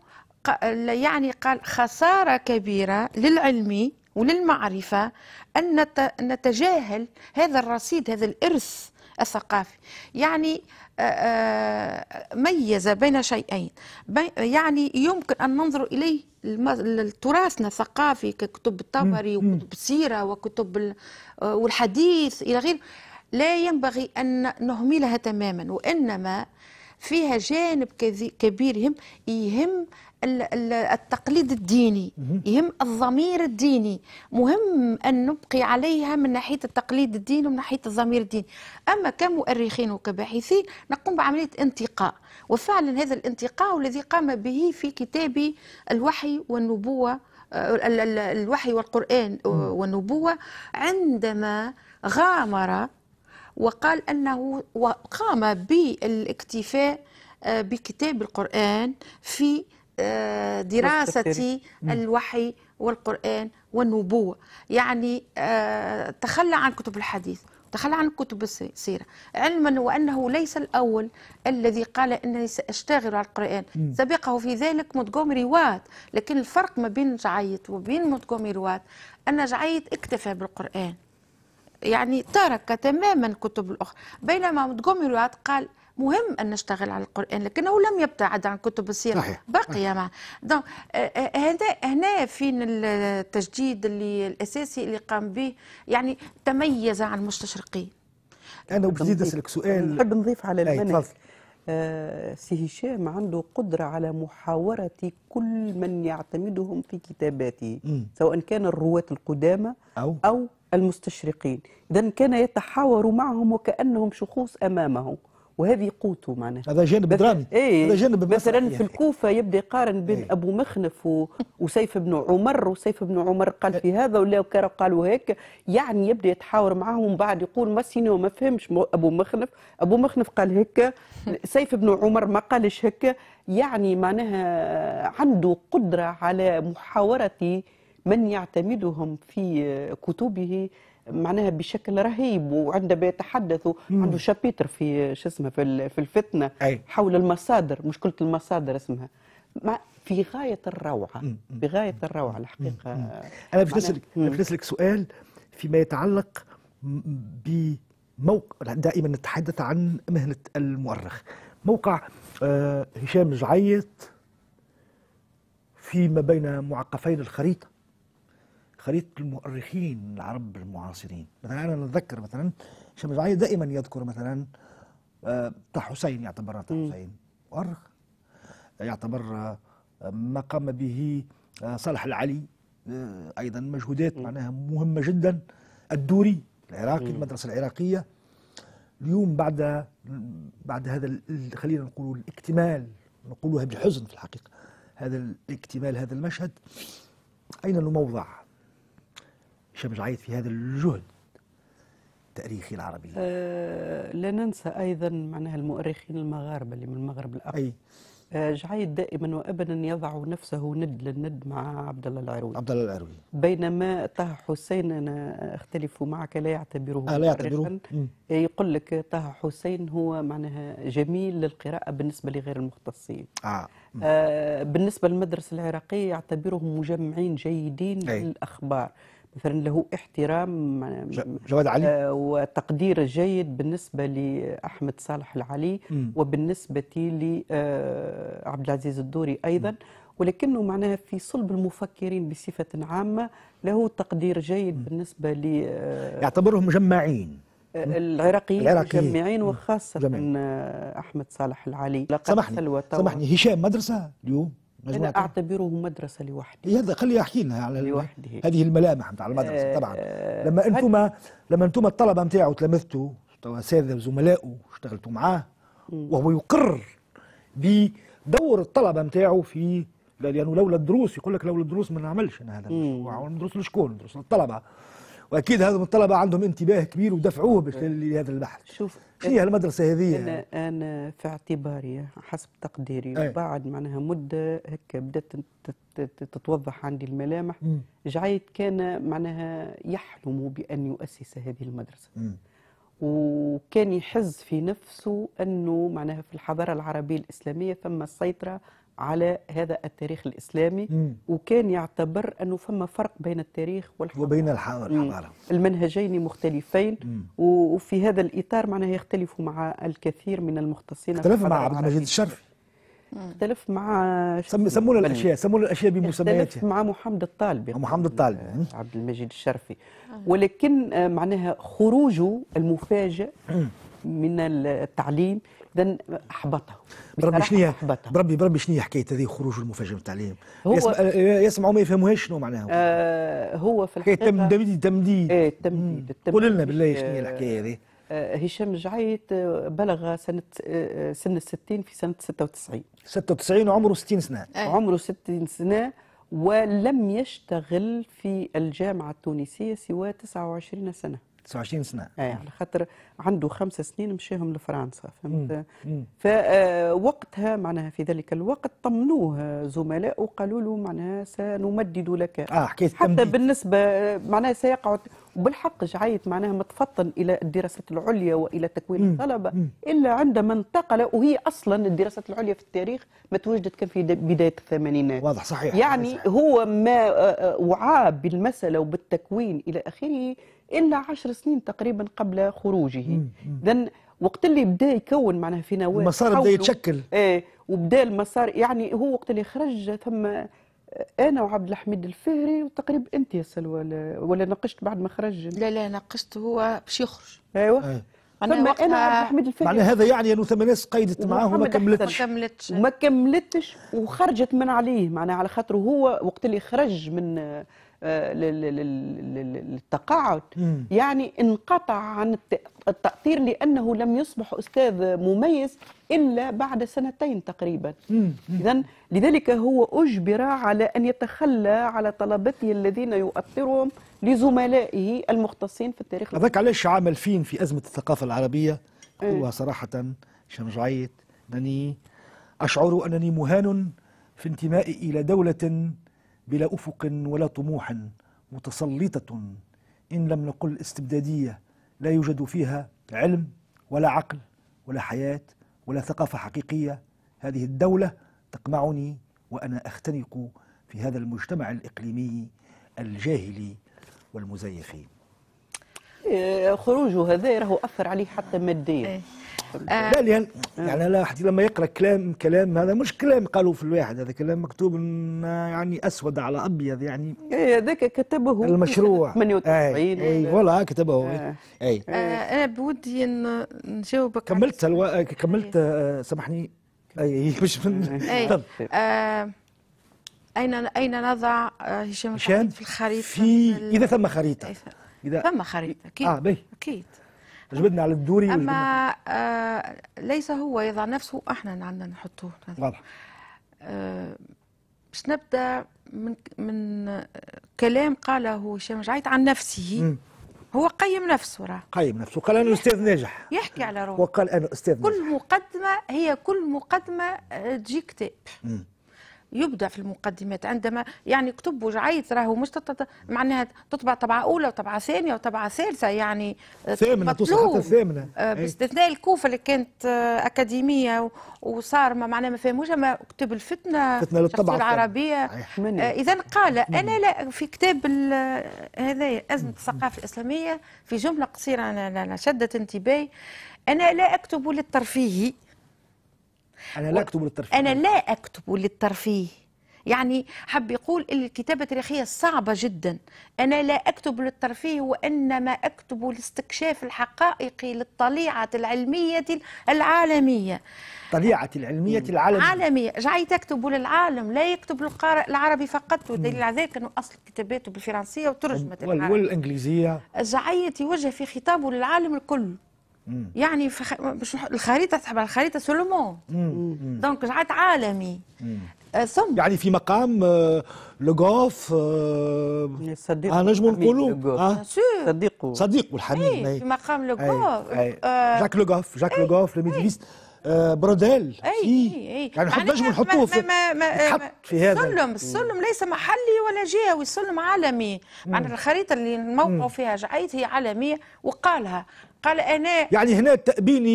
يعني قال خساره كبيره للعلمي وللمعرفة أن نتجاهل هذا الرصيد هذا الإرث الثقافي يعني ميز بين شيئين يعني يمكن أن ننظر إليه التراثنا الثقافي ككتب الطبري وكتب السيرة وكتب والحديث إلى غيره لا ينبغي أن نهملها تماما وإنما فيها جانب كبير يهم يهم التقليد الديني يهم الضمير الديني مهم أن نبقي عليها من ناحية التقليد الديني ومن ناحية الضمير الديني أما كمؤرخين وكباحثين نقوم بعملية انتقاء وفعلا هذا الانتقاء الذي قام به في كتابي الوحي والنبوة آه، الوحي والقرآن آه، والنبوة عندما غامر وقال أنه وقام بالاكتفاء آه، بكتاب القرآن في آه، دراسة الوحي والقرآن والنبوة يعني آه، تخلى عن كتب الحديث تخلى عن كتب السيرة علما وأنه ليس الأول الذي قال أنني سأشتغل على القرآن سبقه في ذلك متجومري وات لكن الفرق ما بين جعيت وبين متجومري وات أن جعيت اكتفى بالقرآن يعني ترك تماما كتب الأخرى بينما متجومري وات قال مهم أن نشتغل على القرآن لكنه لم يبتعد عن كتب السيرة صحيح. بقي مع دونك هنا هنا فين التجديد اللي الأساسي اللي قام به يعني تميز عن المستشرقين أنا بجديد أسألك سؤال نحب نضيف على الملك آه سي هشام عنده قدرة على محاورة كل من يعتمدهم في كتاباته م. سواء كان الرواة القدامى أو, أو المستشرقين إذا كان يتحاور معهم وكأنهم شخوص أمامه وهذه قوته معناها هذا جانب درامي إيه هذا جانب مثلا في الكوفه يبدا يقارن بين إيه ابو مخنف و... وسيف بن عمر وسيف بن عمر قال إيه. في هذا ولا قالوا هيك يعني يبدا يتحاور معهم ومن بعد يقول ما ماسيني ما فهمش ابو مخنف ابو مخنف قال هيك سيف بن عمر ما قالش هيك يعني معناها عنده قدره على محاوره من يعتمدهم في كتبه معناها بشكل رهيب وعندما يتحدث عنده شابيتر في شو اسمه في, في الفتنه أي. حول المصادر مشكله المصادر اسمها ما في غايه الروعه في غايه الروعه الحقيقه انا بدي اسالك انا باش نسالك سؤال فيما يتعلق بموقع دائما نتحدث عن مهنه المؤرخ موقع آه، هشام جعيط فيما بين معقفين الخريطه خريطه المؤرخين العرب المعاصرين مثلا أنا نتذكر مثلا شمس العين دائما يذكر مثلا آه، طه حسين يعتبر طه حسين مؤرخ يعتبر آه، ما قام به آه، صالح العلي ايضا مجهودات معناها مهمه جدا الدوري العراقي المدرسه العراقيه اليوم بعد بعد هذا خلينا نقول الاكتمال نقولها بحزن في الحقيقه هذا الاكتمال هذا المشهد اين الموضع هشام جعيد في هذا الجهد التاريخي العربي آه لا ننسى ايضا معناها المؤرخين المغاربه اللي من المغرب الاقصى اي آه جعيد دائما وابدا يضع نفسه ند للند مع عبد الله العروي عبد الله العروي بينما طه حسين انا اختلف معك لا يعتبره آه، لا يعتبره آه، يقول لك طه حسين هو معناها جميل للقراءه بالنسبه لغير المختصين آه. آه بالنسبه للمدرسه العراقيه يعتبرهم مجمعين جيدين أي. للاخبار مثلا له احترام جواد علي آه جيد بالنسبه لاحمد صالح العلي م. وبالنسبه لعبد آه، العزيز الدوري ايضا م. ولكنه معناها في صلب المفكرين بصفه عامه له تقدير جيد م. بالنسبه ل آه، يعتبرهم مجمعين العراقيين مجمعين وخاصه جميع. آه، احمد صالح العلي لقد سمحني سمحني هشام مدرسه اليوم مجموعة أنا أعتبره مدرسة لوحده إيه هذا خليه يحكي لنا على لوحده هذه الملامح نتاع المدرسة آه، طبعا آه، لما أنتم لما أنتم الطلبة نتاعو تلمذتوا أساتذة وزملائه اشتغلتوا معاه وهو يقر بدور الطلبة نتاعو في لأنه لولا الدروس يقول لك لولا الدروس ما نعملش أنا هذا المشروع والدروس لشكون؟ دروس للطلبة واكيد هذا الطلبه عندهم انتباه كبير ودفعوه نعم. لهذا البحث شوف هي المدرسه هذه انا انا في اعتباري حسب تقديري أي. بعد معناها مده هكا بدات تتوضح عندي الملامح جعيت كان معناها يحلم بان يؤسس هذه المدرسه م. وكان يحز في نفسه انه معناها في الحضاره العربيه الاسلاميه ثم السيطره على هذا التاريخ الإسلامي مم. وكان يعتبر أنه فما فرق بين التاريخ والحضارة وبين الحضارة المنهجين مختلفين مم. وفي هذا الإطار معناه يختلف مع الكثير من المختصين اختلف مع عبد المجيد الشرفي اختلف مع سم... سمونا الاشياء سمونا الاشياء بمسمياتها اختلف مع محمد الطالبي محمد الطالبي آه، عبد المجيد الشرفي آه. ولكن آه، معناها خروجه المفاجئ من التعليم اذا احبطه بربي شنو احبطه بربي بربي شنو حكايه هذه خروج المفاجئ من التعليم هو يسمع يسمعوا ما يفهموهاش شنو معناها آه هو في الحقيقه تمديد تمديد ايه التمديد قول لنا بالله شنو هي آه، الحكايه هذه آه، هشام جعيت آه، بلغ سنة سن الستين في سنة 96 96 وعمره 60 سنة أي. عمره 60 سنة ولم يشتغل في الجامعة التونسية سوى 29 سنة 29 سنه اي على خاطر عنده خمس سنين مشاهم لفرنسا فهمت فوقتها معناها في ذلك الوقت طمنوه زملاء وقالوا له معناها سنمدد لك اه حكيت حتى تمديد. بالنسبه معناها سيقع وبالحق جعيت معناها متفطن الى الدراسات العليا والى تكوين الطلبه الا عندما انتقل وهي اصلا الدراسات العليا في التاريخ ما توجدت كان في بدايه الثمانينات واضح صحيح يعني صحيح. هو ما آه، آه، وعى بالمساله وبالتكوين الى اخره الا عشر سنين تقريبا قبل خروجه اذا وقت اللي بدا يكون معناها في نواه المسار بدا يتشكل ايه وبدا المسار يعني هو وقت اللي خرج ثم انا وعبد الحميد الفهري وتقريبا انت يا سلوى ولا ناقشت بعد ما خرج لا لا ناقشت هو باش يخرج ايوه أيه. معناها انا عبد الحميد الفهري معناها هذا يعني انه ثم ناس قيدت معاه وما كملتش ما كملتش وما كملتش وخرجت من عليه معناها على خاطر هو وقت اللي خرج من آه، للتقاعد يعني انقطع عن التأطير لأنه لم يصبح أستاذ مميز إلا بعد سنتين تقريبا إذا لذلك هو أجبر على أن يتخلى على طلبته الذين يؤطرهم لزملائه المختصين في التاريخ هذاك علاش عام 2000 في أزمة الثقافة العربية هو إيه. صراحة شمجعيت أنني أشعر أنني مهان في انتمائي إلى دولة بلا أفق ولا طموح متسلطة إن لم نقل استبدادية لا يوجد فيها علم ولا عقل ولا حياة ولا ثقافة حقيقية هذه الدولة تقمعني وأنا أختنق في هذا المجتمع الإقليمي الجاهلي والمزيفين إيه، خروجه هذا راهو أثر عليه حتى ماديا إيه. آه لا لأن آه. يعني لا حتى لما يقرا كلام كلام هذا مش كلام قالوا في الواحد هذا كلام مكتوب يعني اسود على ابيض يعني اي هذاك كتبه المشروع 98 اي فوالا كتبه آه. اي اي آه، انا بودي نجاوبك كملت كملت إيه. سامحني اي مش من اين اين نضع هشام في الخريطه في اذا ثم خريطه إيه، اذا ثم خريطه اكيد آه اكيد جبدنا على الدوري اما آه ليس هو يضع نفسه احنا عندنا نحطوه نعم. واضح آه باش نبدا من من كلام قاله هشام جعيط عن نفسه م. هو قيم نفسه راه قيم نفسه قال انا استاذ ناجح يحكي على روحه وقال انا استاذ كل ناجح كل مقدمه هي كل مقدمه آه، تجي كتاب يبدع في المقدمات عندما يعني كتب وجعيت راهو مش معناها تطبع طبعه اولى وطبعه ثانيه وطبعه ثالثه يعني ثامنه توصل حتى الثامنه آه، باستثناء الكوفه اللي كانت آه، اكاديميه وصار ما معناها ما فهموش ما كتب الفتنه فتنه للطبعه العربيه آه، اذا قال انا لا في كتاب هذا ازمه الثقافه الاسلاميه في جمله قصيره انا شدت انتباهي انا لا اكتب للترفيه أنا لا أكتب للترفيه أنا لا أكتب للترفيه يعني حب يقول الكتابة التاريخية صعبة جدا أنا لا أكتب للترفيه وإنما أكتب لاستكشاف الحقائق للطليعة العلمية العالمية طليعة العلمية العالمية عالمية جاي تكتب للعالم لا يكتب للقارئ العربي فقط والدليل على ذلك أنه أصل كتاباته بالفرنسية وترجمت والإنجليزية جاي يوجه في خطابه للعالم الكل يعني فخ... مش الخريطه تحب الخريطه سولومون دونك عاد عالمي ثم آه، يعني في مقام آه، لوغوف آه، يعني صديق نجم نقولوا صديق صديق الحنين إيه، في مقام لوغوف جاك لوغوف جاك لوغوف لو ميديفيست آه، برودال أي, اي اي يعني حباش بنحطوه في ما ما ما آه، في هذا السلم السلم ليس محلي ولا جهوي السلم عالمي معنى الخريطه اللي الموقع فيها جعيت هي عالميه وقالها قال انا يعني هنا التأبين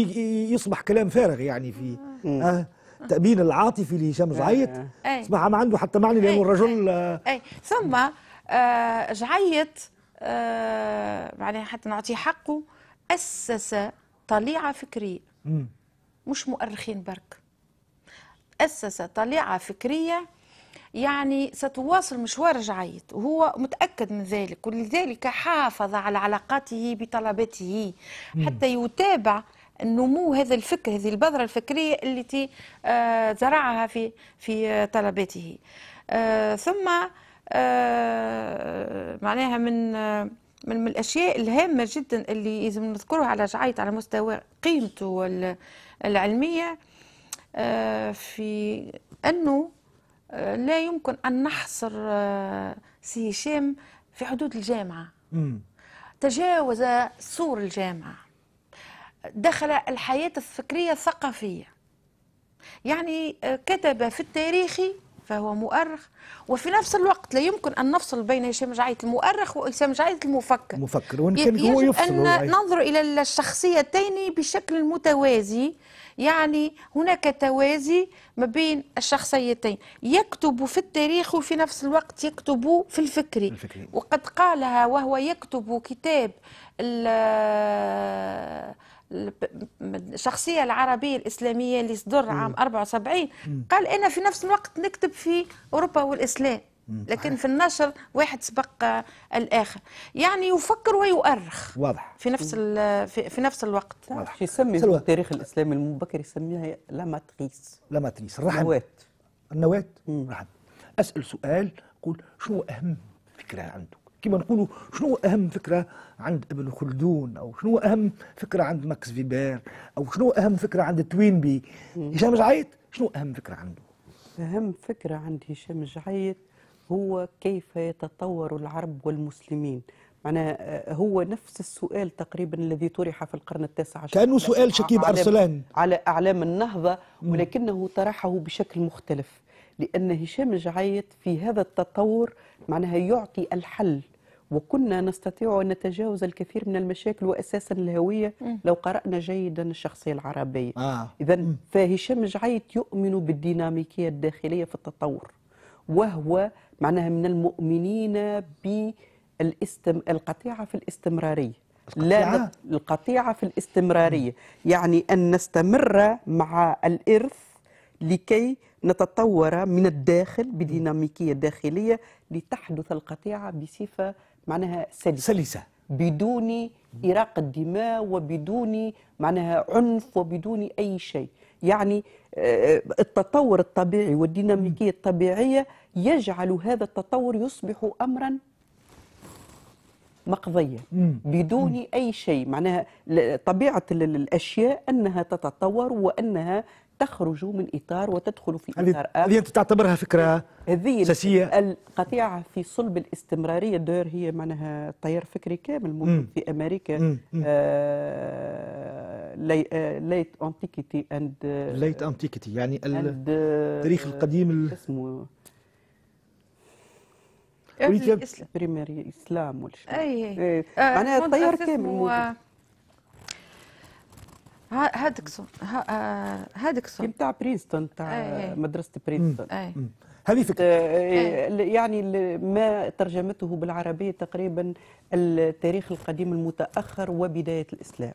يصبح كلام فارغ يعني في آه التأبين العاطفي لهشام آه. زعيط اصبح ما عنده حتى معنى لأنه الرجل أي, ثم جعيط معناها يعني حتى نعطيه حقه أسس طليعة فكرية مش مؤرخين برك أسس طليعة فكرية يعني ستواصل مشوار جعيد وهو متأكد من ذلك ولذلك حافظ على علاقاته بطلبته حتى يتابع النمو هذا الفكر هذه البذرة الفكرية التي آه، زرعها في في طلبته آه، ثم آه، معناها من من الاشياء الهامه جدا اللي لازم نذكرها على جعيت على مستوى قيمته العلمية آه، في أنه آه، لا يمكن أن نحصر آه، سي هشام في حدود الجامعة تجاوز سور الجامعة دخل الحياة الفكرية الثقافية يعني كتب في التاريخ فهو مؤرخ وفي نفس الوقت لا يمكن ان نفصل بين هشام جعية المؤرخ وهشام جعية المفكر مفكر وان كان هو يفصل ان ننظر الى الشخصيتين بشكل متوازي يعني هناك توازي ما بين الشخصيتين يكتب في التاريخ وفي نفس الوقت يكتب في الفكري, الفكري. وقد قالها وهو يكتب كتاب الشخصية العربية الإسلامية اللي صدر عام 74 قال أنا في نفس الوقت نكتب في أوروبا والإسلام لكن في النشر واحد سبق آه، الاخر يعني يفكر ويؤرخ واضح في نفس في نفس الوقت واضح يسمي في التاريخ الاسلامي المبكر يسميها لا ماتريس لا ماتريس الرحم النواة النواة رحم اسال سؤال قول شنو اهم فكره عنده كما نقولوا شنو اهم فكره عند ابن خلدون او شنو اهم فكره عند ماكس فيبير او شنو اهم فكره عند توينبي هشام جعيط شنو اهم فكره عنده اهم فكره عند هشام جعيط هو كيف يتطور العرب والمسلمين معناها آه، هو نفس السؤال تقريبا الذي طرح في القرن التاسع عشر كأنه يعني سؤال شكيب أرسلان على أعلام النهضة ولكنه طرحه بشكل مختلف لأن هشام جعيت في هذا التطور معناها يعطي الحل وكنا نستطيع أن نتجاوز الكثير من المشاكل وأساسا الهوية لو قرأنا جيدا الشخصية العربية آه. إذا فهشام جعيت يؤمن بالديناميكية الداخلية في التطور وهو معناها من المؤمنين بالاستم... القطيعة في الاستمرارية القطيعة. لا القطيعة في الاستمرارية يعني أن نستمر مع الإرث لكي نتطور من الداخل بديناميكية داخلية لتحدث القطيعة بصفة معناها سلسة, سلسة. بدون إراق الدماء وبدون معناها عنف وبدون أي شيء يعني آه، التطور الطبيعي والديناميكية الطبيعية يجعل هذا التطور يصبح أمرا مقضية بدون أي شيء معناها طبيعة الأشياء أنها تتطور وأنها تخرج من إطار وتدخل في إطار آخر هذه أنت تعتبرها فكرة هذه أساسية القطيعة في صلب الاستمرارية الدور هي معناها تيار فكري كامل موجود في أمريكا مم. مم. آه،, آه ليت أنتيكيتي أند ليت أنتيكيتي يعني التاريخ القديم اسمه بريمير اسلام ولا شيء اي إيه، معناها تيار آه، كامل موجود هادكسون آه، هادكسون بتاع برينستون بتاع إيه، إيه. مدرسه برينستون إيه. هذه فكرة آه، آه، يعني ما ترجمته بالعربية تقريبا التاريخ القديم المتأخر وبداية الإسلام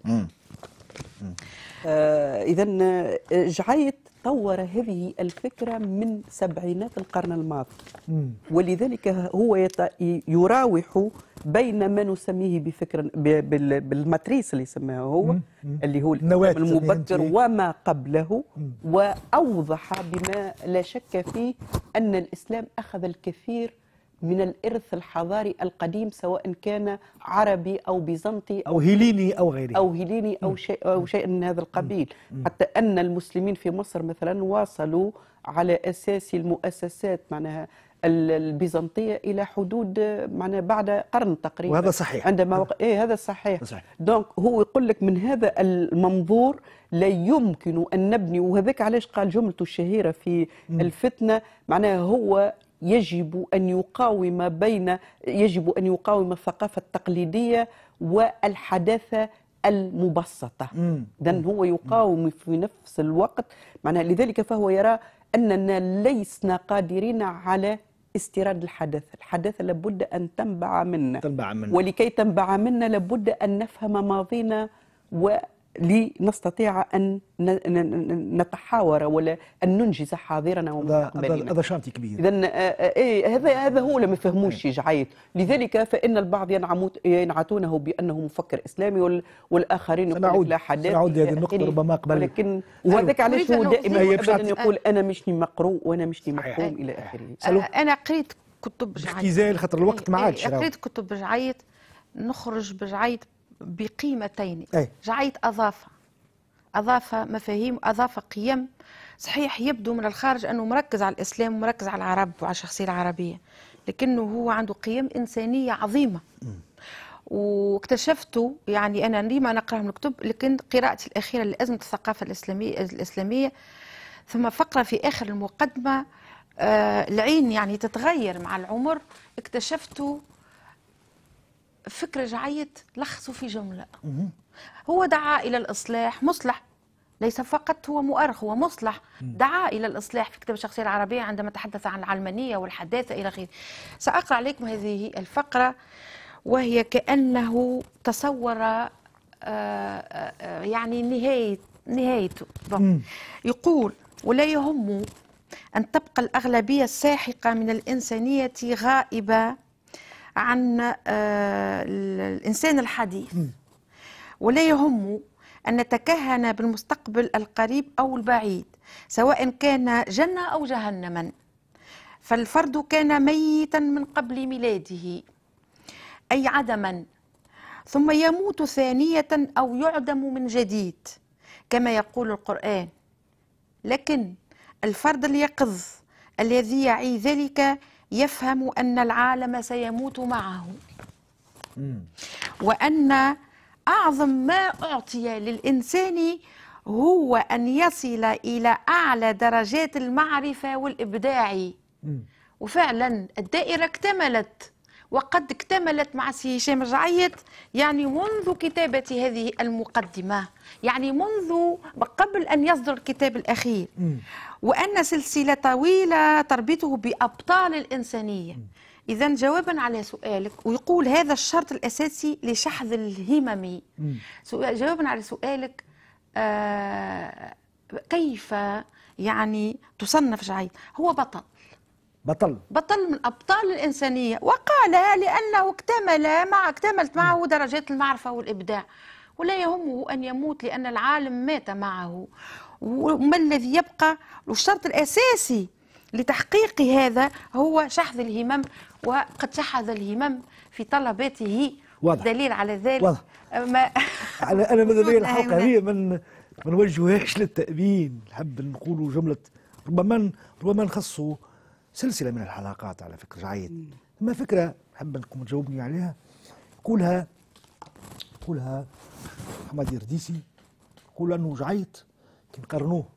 إذا جعيت طور هذه الفكرة من سبعينات القرن الماضي ولذلك هو يراوح بين ما نسميه بفكر بالماتريس اللي سماه هو اللي هو المبكر وما قبله واوضح بما لا شك فيه ان الاسلام اخذ الكثير من الإرث الحضاري القديم سواء كان عربي أو بيزنطي أو هيليني أو غيره أو هيليني أو شيء, أو شيء من هذا القبيل حتى أن المسلمين في مصر مثلا واصلوا على أساس المؤسسات معناها البيزنطيه الى حدود معنا بعد قرن تقريبا وهذا صحيح عندما وق... إيه هذا صحيح, صحيح. دونك هو يقول لك من هذا المنظور لا يمكن ان نبني وهذاك علاش قال جملته الشهيره في م. الفتنه معناها هو يجب ان يقاوم بين يجب ان يقاوم الثقافه التقليديه والحداثه المبسطه اذا هو يقاوم م. في نفس الوقت معناها لذلك فهو يرى اننا لسنا قادرين على استيراد الحدث الحدث لابد أن تنبع منا تنبع ولكي تنبع منا لابد أن نفهم ماضينا و لنستطيع ان نتحاور ولا ان ننجز حاضرنا ومستقبلنا هذا شانتي كبير اذا آه، آه، إيه، هذا هذا هو اللي ما فهموش إيه. جعيت لذلك فان البعض ينعتونه بانه مفكر اسلامي والاخرين يقول لا حدث سنعود لهذه النقطه يعني ربما قبل لكن وهذاك أيوه. علاش هو دائما يقول أه. انا مش مقروء وانا مش محكوم الى اخره انا قريت كتب جعيط اختزال خاطر الوقت ما إيه، عادش قريت كتب جعيط نخرج بجعيط بقيمتين أي. جعيت أضافة أضافة مفاهيم أضافة قيم صحيح يبدو من الخارج أنه مركز على الإسلام ومركز على العرب وعلى الشخصية العربية لكنه هو عنده قيم إنسانية عظيمة م. واكتشفت يعني أنا ديما نقرأ من الكتب لكن قراءتي الأخيرة لأزمة الثقافة الإسلامية, الإسلامية ثم فقرة في آخر المقدمة العين آه، يعني تتغير مع العمر اكتشفت فكر جعيت لخصوا في جملة هو دعا إلى الإصلاح مصلح ليس فقط هو مؤرخ هو مصلح دعا إلى الإصلاح في كتاب الشخصية العربية عندما تحدث عن العلمانية والحداثة إلى غيره سأقرأ عليكم هذه الفقرة وهي كأنه تصور آه، آه، يعني نهاية نهايته يقول ولا يهم أن تبقى الأغلبية الساحقة من الإنسانية غائبة عن آه، الإنسان الحديث ولا يهمه أن نتكهن بالمستقبل القريب أو البعيد سواء كان جنة أو جهنما فالفرد كان ميتا من قبل ميلاده أي عدما ثم يموت ثانية أو يعدم من جديد كما يقول القرآن لكن الفرد اليقظ الذي يعي ذلك يفهم أن العالم سيموت معه وأن أعظم ما أعطي للإنسان هو أن يصل إلى أعلى درجات المعرفة والإبداع وفعلا الدائرة اكتملت وقد اكتملت مع سي هشام رجعيت يعني منذ كتابة هذه المقدمة يعني منذ قبل أن يصدر الكتاب الأخير وأن سلسلة طويلة تربطه بأبطال الإنسانية إذا جوابا على سؤالك ويقول هذا الشرط الأساسي لشحذ الهمم جوابا على سؤالك آه كيف يعني تصنف جعيد هو بطل بطل بطل من أبطال الإنسانية وقالها لأنه اكتمل مع اكتملت معه نعم. درجات المعرفة والإبداع ولا يهمه أن يموت لأن العالم مات معه وما الذي يبقى والشرط الأساسي لتحقيق هذا هو شحذ الهمم وقد شحذ الهمم في طلباته واضح دليل على ذلك واضح ما أنا ماذا بيا الحلقة هذه من ما نوجهوهاش للتأمين نحب نقولوا جملة ربما ربما نخصوا سلسله من الحلقات على فكره عيد ما فكره حب انكم تجاوبني عليها يقولها يقولها محمد يرديسي يقول انه جعيط كي نقارنوه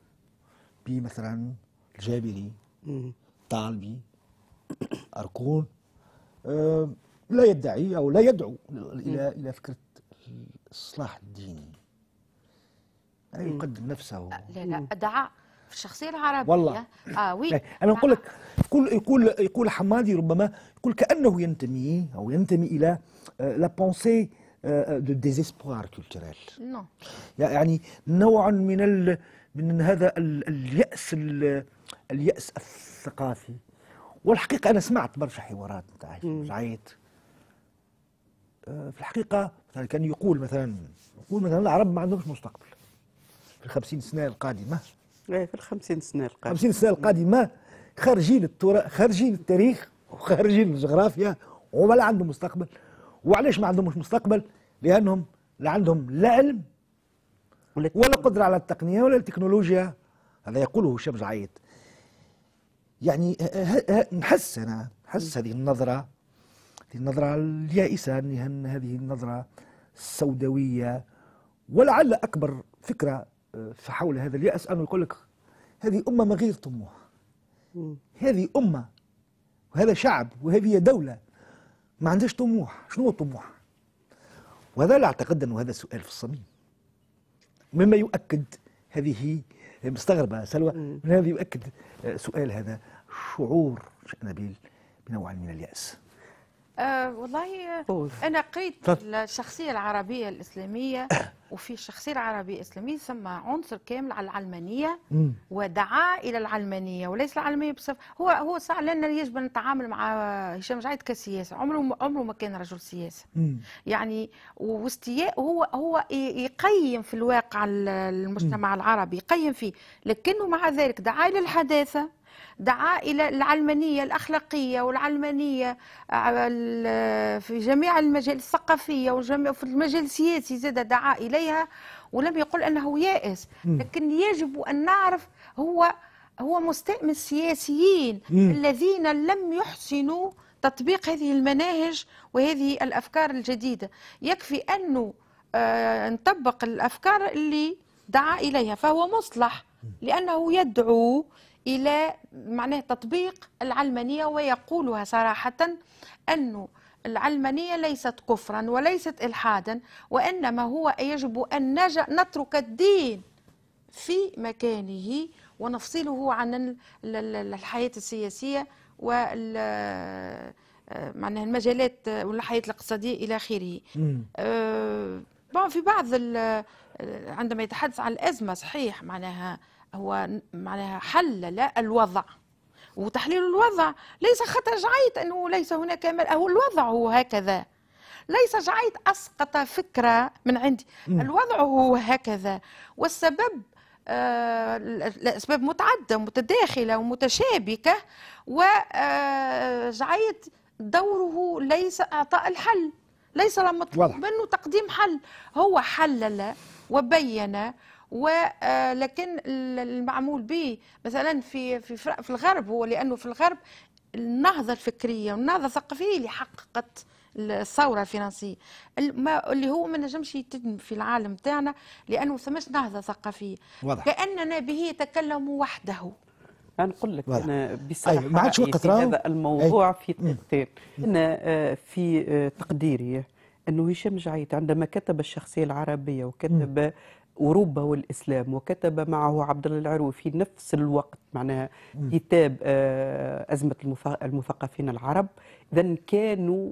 بمثلا الجابري طالبي اركون آه، لا يدعي او لا يدعو الى الى فكره الاصلاح الديني لا يعني يقدم نفسه لا لا دعا في الشخصيه العربيه والله اه وي انا اقول آه. لك يقول يقول يقول حمادي ربما يقول كانه ينتمي او ينتمي الى لا بونسي دو ديزيسبوار كولتيرال يعني نوع من ال من هذا الياس الياس الثقافي والحقيقه انا سمعت برشا حوارات نتاع العيط آه، في الحقيقه مثلا كان يقول مثلا يقول مثلا العرب ما عندهمش مستقبل في الخمسين سنه القادمه إيه، في الخمسين سنة القادمة 50 سنة القادمة خارجين التراث خارجين التاريخ وخارجين الجغرافيا ولا عندهم مستقبل وعلاش ما عندهمش مستقبل لأنهم لا عندهم لا علم ولا قدرة على التقنية ولا التكنولوجيا هذا يقوله هشام جعيد يعني نحس أنا نحس هذه النظرة هذه النظرة اليائسة هذه النظرة السوداوية ولعل أكبر فكرة فحول هذا اليأس أنه يقول لك هذه أمة ما غير طموح هذه أمة وهذا شعب وهذه دولة ما عندهاش طموح شنو هو الطموح وهذا لا أعتقد أنه هذا سؤال في الصميم مما يؤكد هذه مستغربة سلوى من هذا يؤكد سؤال هذا شعور شأنبيل بنوع من اليأس آه والله آه، أنا قريت الشخصية العربية الإسلامية وفي الشخصية العربية الإسلامية ثم عنصر كامل على العلمانية ودعا إلى العلمانية وليس العلمانية بصف هو هو صح لأن يجب أن نتعامل مع هشام جعيد كسياسة عمره عمره ما كان رجل سياسة يعني واستياء هو هو يقيم في الواقع المجتمع العربي يقيم فيه لكنه مع ذلك دعا إلى الحداثة دعا إلى العلمانية الأخلاقية والعلمانية آه، في جميع المجال الثقافية وفي المجال السياسي زاد دعا إليها ولم يقل أنه يائس لكن يجب أن نعرف هو هو مستاء من السياسيين الذين لم يحسنوا تطبيق هذه المناهج وهذه الأفكار الجديدة يكفي أنه آه، نطبق الأفكار اللي دعا إليها فهو مصلح لأنه يدعو إلى معناه تطبيق العلمانية ويقولها صراحة أنه العلمانية ليست كفرا وليست إلحادا وإنما هو يجب أن نترك الدين في مكانه ونفصله عن الحياة السياسية و معناها المجالات والحياة الاقتصادية إلى آخره آه، في بعض عندما يتحدث عن الأزمة صحيح معناها هو معناها حلل الوضع وتحليل الوضع ليس خطر جعيت انه ليس هناك أمل هو الوضع هو هكذا ليس جعيت اسقط فكره من عندي الوضع هو هكذا والسبب آه الاسباب متعدده متداخله ومتشابكه وجعيت آه، دوره ليس اعطاء الحل ليس مطلوب منه تقديم حل هو حلل وبين ولكن آه، المعمول به مثلا في في في الغرب هو لانه في الغرب النهضه الفكريه والنهضه الثقافيه اللي حققت الثورة الفرنسية اللي هو ما نجمش يتم في العالم تاعنا لأنه ثمش نهضة ثقافية واضح. كأننا به يتكلم وحده نقول لك أنا بصراحة أيه. في هذا الموضوع أيه. في تقدير أنا آه، في آه، تقديري أنه هشام جعيت عندما كتب الشخصية العربية وكتب اوروبا والاسلام وكتب معه عبد الله العروي في نفس الوقت معناها كتاب آه، ازمه المثقفين العرب اذا كانوا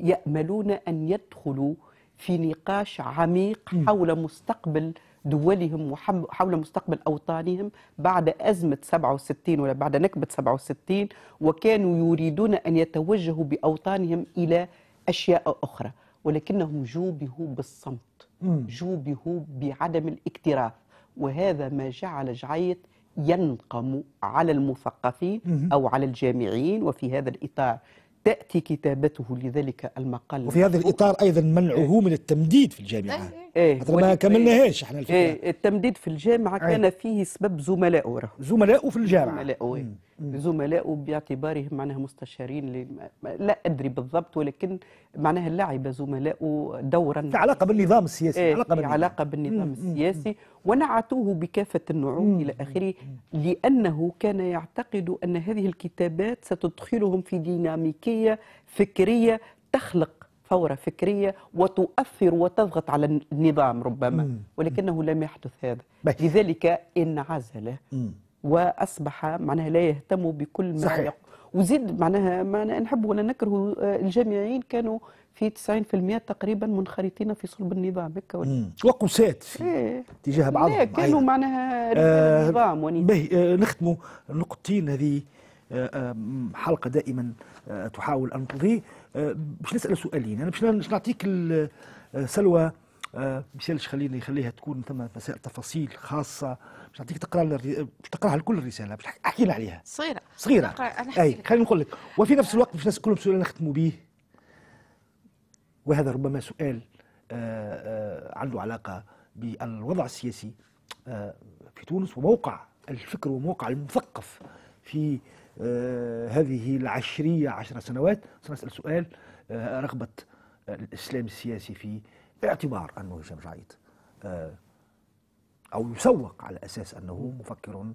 ياملون ان يدخلوا في نقاش عميق حول مستقبل دولهم وحول مستقبل أوطانهم بعد أزمة 67 ولا بعد نكبة 67 وكانوا يريدون أن يتوجهوا بأوطانهم إلى أشياء أخرى ولكنهم جوبهوا بالصمت جوبه بعدم الاكتراث وهذا ما جعل جعيط ينقم على المثقفين أو على الجامعين وفي هذا الإطار تأتي كتابته لذلك المقال وفي هذا الإطار أيضا منعه آه. من التمديد في الجامعات ايه ما كملناهاش احنا الفكره ايه التمديد في الجامعه ايه كان فيه سبب زملائه راه زملائه في الجامعه زملائه ايه زملائه باعتبارهم معناها مستشارين لا ادري بالضبط ولكن معناها لعب زملائه دورا في علاقه بالنظام السياسي ايه علاقه بالنظام, علاقة بالنظام مم السياسي مم ونعتوه بكافه النعوم الى اخره لانه كان يعتقد ان هذه الكتابات ستدخلهم في ديناميكيه فكريه تخلق ثورة فكرية وتؤثر وتضغط على النظام ربما مم. ولكنه لم يحدث هذا بي. لذلك انعزل وأصبح معناها لا يهتم بكل ما صحيح. يق... وزيد معناها ما نحب ولا نكره آه، الجامعيين كانوا في 90% تقريبا منخرطين في صلب النظام هكا ولا وقسات إيه. تجاه بعضهم كانوا معناها آه النظام ونظام. آه نختموا نقطتين هذه آه، آه، حلقه دائما آه، تحاول ان تضيء باش نسال سؤالين يعني انا باش نعطيك سلوى مشالش خليني خليها تكون ثم مسائل تفاصيل خاصه باش نعطيك تقرا باش تقراها لكل الرساله باش احكي لها عليها صغيره صغيره اي خليني نقول لك وفي نفس الوقت باش نسالكم سؤال نختموا به وهذا ربما سؤال عنده علاقه بالوضع السياسي في تونس وموقع الفكر وموقع المثقف في آه، هذه العشرية عشر سنوات سنسأل سؤال آه، رغبة الإسلام السياسي في اعتبار أنه هشام جعيط آه، أو يسوق على أساس أنه مفكر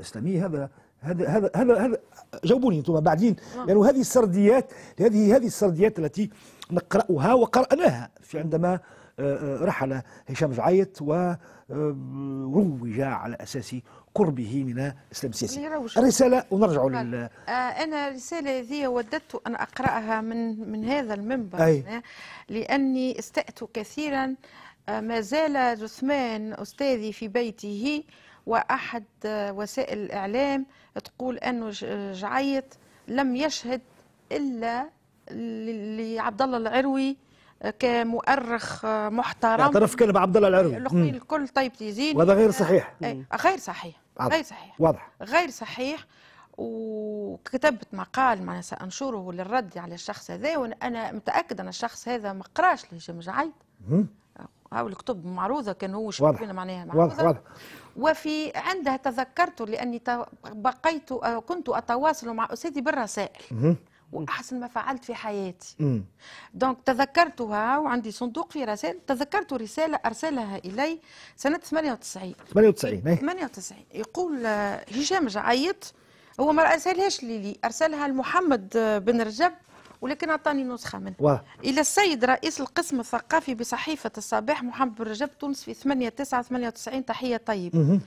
إسلامي هذا هذا هذا هذا, هذا جاوبوني انتم بعدين نعم. لانه يعني هذه السرديات هذه هذه السرديات التي نقراها وقراناها في عندما رحل هشام جعيط وروج على اساس قربه من الاسلام السياسي رساله ونرجع لل آه انا الرساله هذه وددت ان اقراها من من هذا المنبر أي. آه، لاني استأت كثيرا آه، ما زال جثمان استاذي في بيته واحد آه، وسائل الاعلام تقول انه جعيط لم يشهد الا لعبد الله العروي كمؤرخ محترم اعترف كلمة عبد الله العروي الكل طيب تيزين وهذا غير صحيح غير صحيح غير صحيح واضح غير صحيح وكتبت مقال معناها سانشره للرد على الشخص هذا وانا متاكده ان الشخص هذا ما قراش لهشام جعيد هاو الكتب معروضه كان هو شبابنا معناها معروضه واضح وفي عندها تذكرت لاني بقيت كنت اتواصل مع استاذي بالرسائل واحسن ما فعلت في حياتي دونك تذكرتها وعندي صندوق فيه رسائل تذكرت رساله ارسلها الي سنه 98 98 ايه 98 يقول آه، هشام جعيط هو ما ارسلهاش لي ارسلها لمحمد آه، بن رجب ولكن اعطاني نسخه منه و... الى السيد رئيس القسم الثقافي بصحيفه الصباح محمد بن رجب تونس في 8 9 98 تحيه طيبه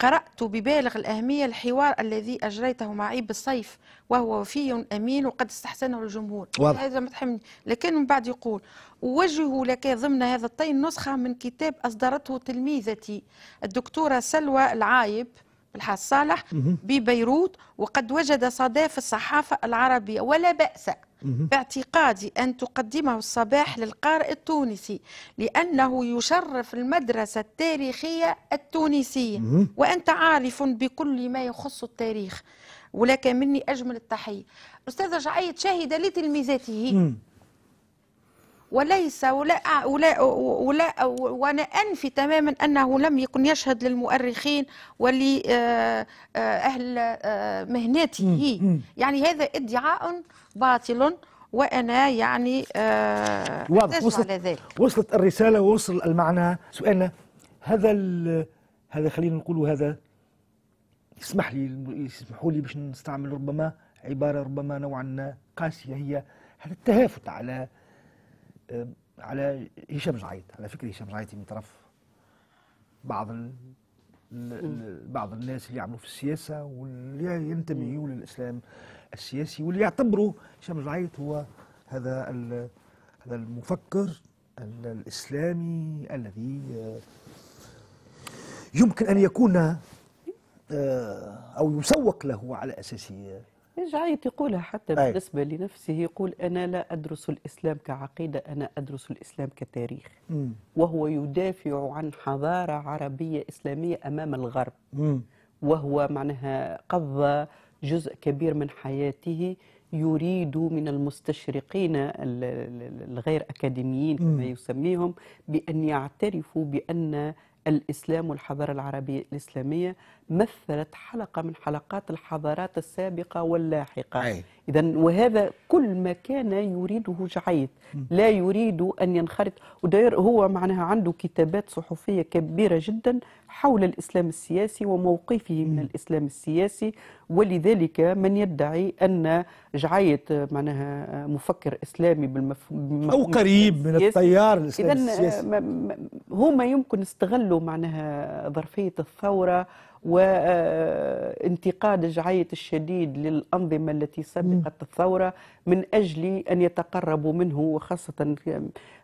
قرأت ببالغ الأهمية الحوار الذي أجريته معي بالصيف وهو وفي أمين وقد استحسنه الجمهور واضح. هذا ما لكن من بعد يقول أوجه لك ضمن هذا الطين نسخة من كتاب أصدرته تلميذتي الدكتورة سلوى العايب الحاج صالح ببيروت وقد وجد صدى في الصحافة العربية ولا بأس باعتقادي أن تقدمه الصباح للقارئ التونسي لأنه يشرف المدرسة التاريخية التونسية وأنت عارف بكل ما يخص التاريخ ولك مني أجمل التحية أستاذ جعية شاهد لتلميذاته وليس ولا ولا ولا وانا انفي تماما انه لم يكن يشهد للمؤرخين ولاهل آه، آه، آه، مهنته يعني هذا ادعاء باطل وانا يعني واضح وصلت, على ذلك. وصلت الرساله ووصل المعنى سؤالنا هذا هذا خلينا نقولوا هذا يسمح لي يسمحوا لي باش نستعمل ربما عباره ربما نوعا قاسيه هي هذا التهافت على على هشام جعيط على فكره هشام جعيطي من طرف بعض ال بعض الناس اللي يعملوا في السياسه واللي ينتميوا للاسلام السياسي واللي يعتبروا هشام جعيط هو هذا هذا المفكر الاسلامي الذي آه، يمكن ان يكون آه، او يسوق له على اساس جعيت يقولها حتى أي. بالنسبة لنفسه يقول أنا لا أدرس الإسلام كعقيدة أنا أدرس الإسلام كتاريخ م. وهو يدافع عن حضارة عربية إسلامية أمام الغرب م. وهو معناها قضى جزء كبير من حياته يريد من المستشرقين الغير أكاديميين كما يسميهم بأن يعترفوا بأن الإسلام والحضارة العربية الإسلامية مثلت حلقة من حلقات الحضارات السابقة واللاحقة إذا وهذا كل ما كان يريده جعيد لا يريد أن ينخرط وداير هو معناها عنده كتابات صحفية كبيرة جدا حول الإسلام السياسي وموقفه من الإسلام السياسي ولذلك من يدعي أن جعيد معناها مفكر إسلامي بالمفهوم أو قريب من التيار الإسلامي السياسي هما يمكن استغلوا معناها ظرفية الثورة وانتقاد جعية الشديد للأنظمة التي سبقت الثورة من أجل أن يتقربوا منه وخاصة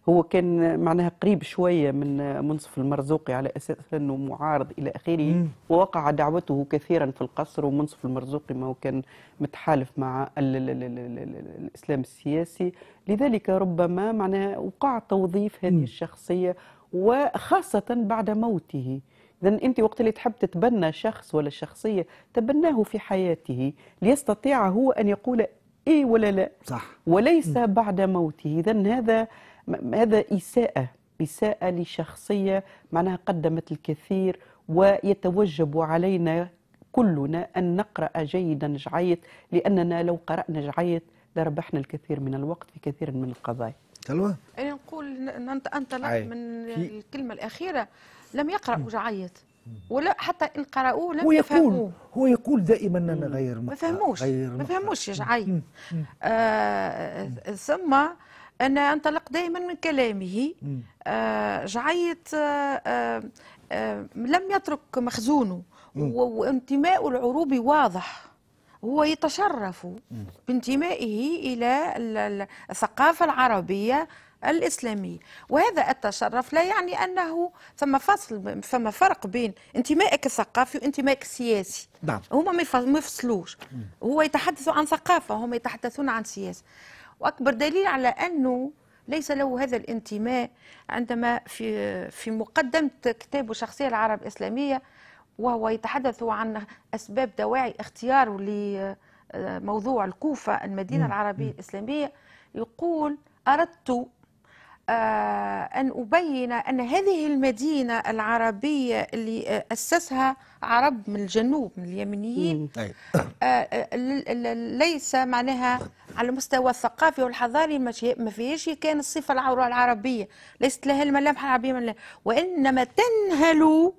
هو كان معناها قريب شوية من منصف المرزوقي على أساس أنه معارض إلى آخره ووقع دعوته كثيرا في القصر ومنصف المرزوقي ما هو كان متحالف مع الإسلام السياسي لذلك ربما معناها وقع توظيف هذه الشخصية وخاصة بعد موته إذا أنت وقت اللي تحب تتبنى شخص ولا شخصية تبناه في حياته ليستطيع هو أن يقول إيه ولا لا صح وليس م. بعد موته إذا هذا هذا إساءة إساءة لشخصية معناها قدمت الكثير ويتوجب علينا كلنا أن نقرأ جيدا جعيت لأننا لو قرأنا جعيت لربحنا الكثير من الوقت في كثير من القضايا تلوى أنا نقول أنت أنطلق من الكلمة الأخيرة لم يقرأوا جعيط ولا حتى ان قرأوه لم هو يقول يفهموه هو يقول دائما انا غير ما فهموش غير ما فهموش يا جعيط آه ثم انا انطلق دائما من كلامه آه جعيط آه،, آه آه لم يترك مخزونه وانتماء العروبي واضح هو يتشرف بانتمائه الى الثقافه العربيه الإسلامية وهذا التشرف لا يعني أنه ثم فصل ثم فرق بين انتمائك الثقافي وانتمائك السياسي نعم. هما ما يفصلوش هو يتحدث عن ثقافة هم يتحدثون عن سياسة وأكبر دليل على أنه ليس له هذا الانتماء عندما في في مقدمة كتابه شخصية العرب الإسلامية وهو يتحدث عن أسباب دواعي اختياره لموضوع آه، الكوفة المدينة العربية الإسلامية يقول أردت آه، أن أبين أن هذه المدينة العربية اللي آه، أسسها عرب من الجنوب من اليمنيين آه، ليس معناها على المستوى الثقافي والحضاري ما فيهاش كان الصفة العربية ليست لها الملامح العربية من وإنما تنهل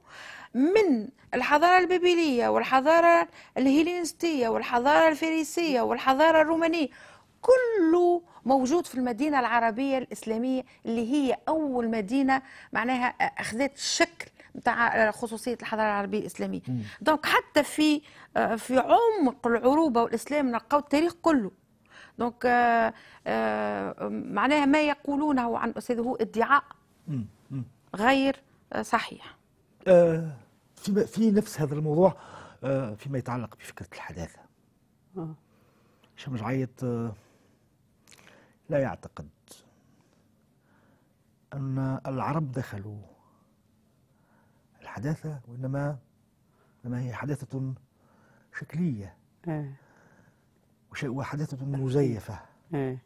من الحضارة البابلية والحضارة الهيلينستية والحضارة الفارسية والحضارة الرومانية كله موجود في المدينه العربيه الاسلاميه اللي هي اول مدينه معناها اخذت الشكل نتاع خصوصيه الحضاره العربيه الاسلاميه دونك حتى في في عمق العروبه والاسلام نلقاو التاريخ كله دونك آه، آه، معناها ما يقولونه عن الاستاذ هو ادعاء غير صحيح آه، في في نفس هذا الموضوع فيما يتعلق بفكره الحداثه شمس عيط لا يعتقد أن العرب دخلوا الحداثة وإنما إنما هي حداثة شكلية آه. وحداثة مزيفة آه.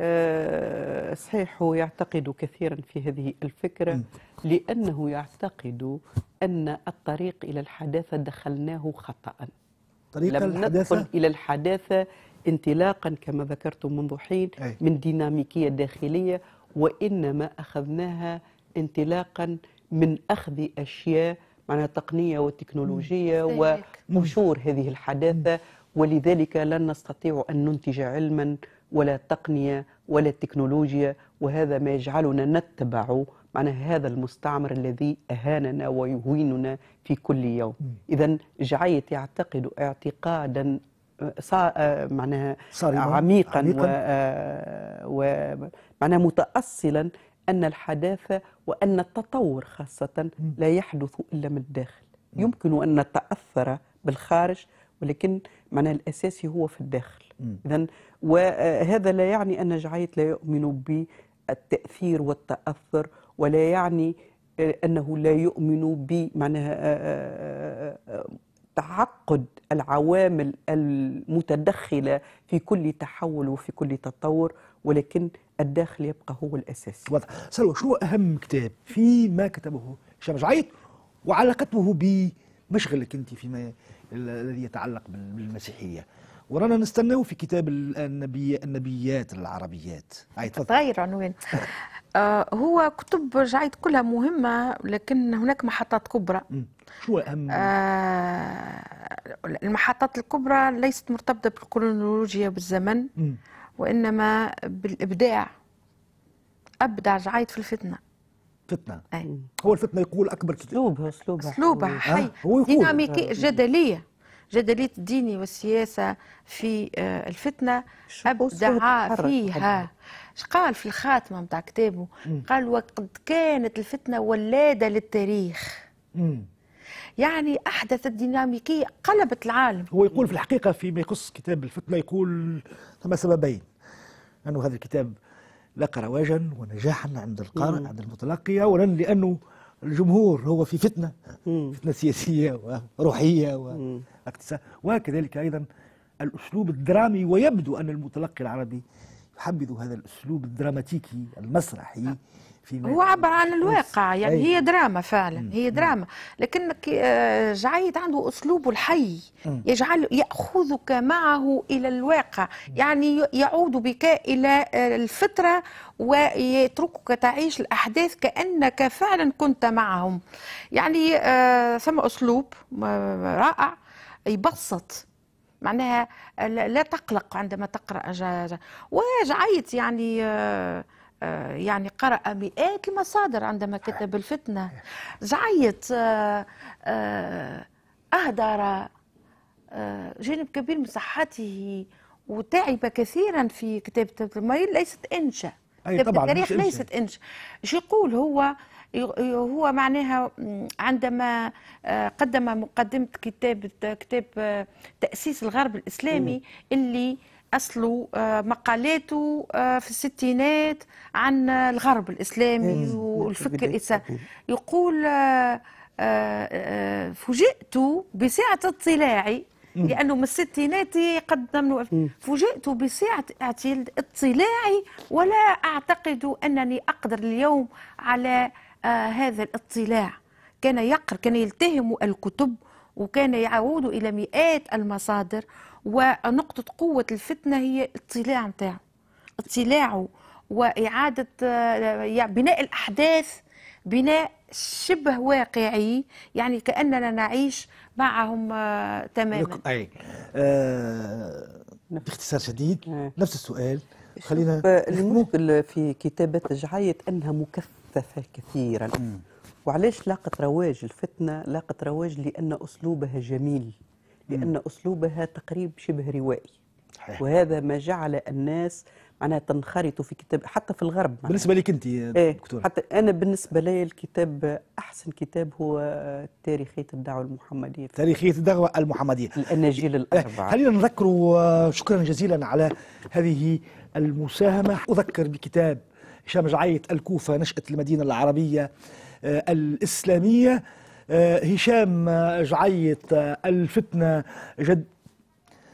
آه، صحيح هو يعتقد كثيرا في هذه الفكرة لأنه يعتقد أن الطريق إلى الحداثة دخلناه خطأ طريق لم الحداثة؟ ندخل إلى الحداثة انطلاقا كما ذكرتم منذ حين من ديناميكية داخلية وإنما أخذناها انطلاقا من أخذ أشياء معناها تقنية وتكنولوجية ومشور هذه الحداثة ولذلك لن نستطيع أن ننتج علما ولا تقنية ولا تكنولوجيا وهذا ما يجعلنا نتبع معناها هذا المستعمر الذي أهاننا ويهيننا في كل يوم إذا جعيت يعتقد اعتقادا صار آه، معناها عميقا, ومعناها آه، ومعناها متأصلا أن الحداثة وأن التطور خاصة لا يحدث إلا من الداخل يمكن أن نتأثر بالخارج ولكن معناها الأساسي هو في الداخل إذا وهذا لا يعني أن جعيت لا يؤمن بالتأثير والتأثر ولا يعني آه، أنه لا يؤمن بمعناها تعقد العوامل المتدخلة في كل تحول وفي كل تطور ولكن الداخل يبقى هو الأساس واضح سلوى شو أهم كتاب فيما كتبه هشام جعيط وعلاقته بمشغلك أنت فيما الذي يتعلق بالمسيحية ورانا نستناو في كتاب النبي النبيات العربيات اي تفضل غير طيب، عنوان آه، هو كتب جعيد كلها مهمة لكن هناك محطات كبرى م. شو أهم آه المحطات الكبرى ليست مرتبطة بالكرونولوجيا بالزمن م. وإنما بالإبداع أبدع جعيد في الفتنة فتنة أي. هو الفتنة يقول أكبر أسلوبها أسلوبها أسلوبها أه؟ حي هو ديناميكية جدلية جدلية الديني والسياسة في آه، الفتنة أبدع فيها اش قال في الخاتمة نتاع كتابه قال وقد كانت الفتنة ولادة للتاريخ يعني أحدثت ديناميكية قلبت العالم هو يقول في الحقيقة فيما يخص كتاب الفتنة يقول ثم سببين أنه هذا الكتاب لقى رواجا ونجاحا عند القارئ عند المتلقية اولا لأنه الجمهور هو في فتنة مم. فتنة سياسية وروحية واقتصاد وكذلك أيضا الأسلوب الدرامي ويبدو أن المتلقي العربي يحبذ هذا الأسلوب الدراماتيكي المسرحي آه. فيما هو عبر عن الواقع يعني أي. هي دراما فعلا مم. هي دراما لكنك آه، جعيد عنده أسلوبه الحي مم. يجعل يأخذك معه إلى الواقع مم. يعني يعود بك إلى آه، الفترة ويتركك تعيش الأحداث كأنك فعلا كنت معهم يعني ثم آه، أسلوب رائع يبسط معناها لا تقلق عندما تقرأ وجعيت يعني آه، يعني قرأ مئات المصادر عندما كتب الفتنة زعيط آه، آه، أهدر جانب كبير من صحته وتعب كثيرا في كتابة المريض ليست إنشا كتابة التاريخ ليست إنشا شو يقول هو هو معناها عندما قدم مقدمة كتاب كتاب تأسيس الغرب الإسلامي اللي أصله آه، مقالاته آه، في الستينات عن آه، الغرب الإسلامي والفكر الاسلامي يقول فوجئت بسعة اطلاعي لأنه من الستينات قدم فوجئت بسعة اطلاعي ولا أعتقد أنني أقدر اليوم على هذا الاطلاع كان يقرأ كان يلتهم الكتب وكان يعود إلى مئات المصادر ونقطة قوة الفتنة هي الاطلاع نتاعو اطلاعه وإعادة يعني بناء الأحداث بناء شبه واقعي يعني كأننا نعيش معهم آه، تماما أي. آه باختصار شديد آه. نفس السؤال خلينا المشكل في كتابة جعاية أنها مكثفة كثيرا وعلاش لاقت رواج الفتنة لاقت رواج لأن أسلوبها جميل لأن م. أسلوبها تقريب شبه روائي وهذا ما جعل الناس معناها تنخرط في كتاب حتى في الغرب معناها. بالنسبة لك أنت إيه دكتور حتى أنا بالنسبة لي الكتاب أحسن كتاب هو تاريخية الدعوة المحمدية تاريخية الدعوة المحمدية الأناجيل إيه، الأربعة خلينا نذكر شكرا جزيلا على هذه المساهمة أذكر بكتاب هشام الكوفة نشأة المدينة العربية آه، الإسلامية آه، هشام جعيط آه، الفتنة جد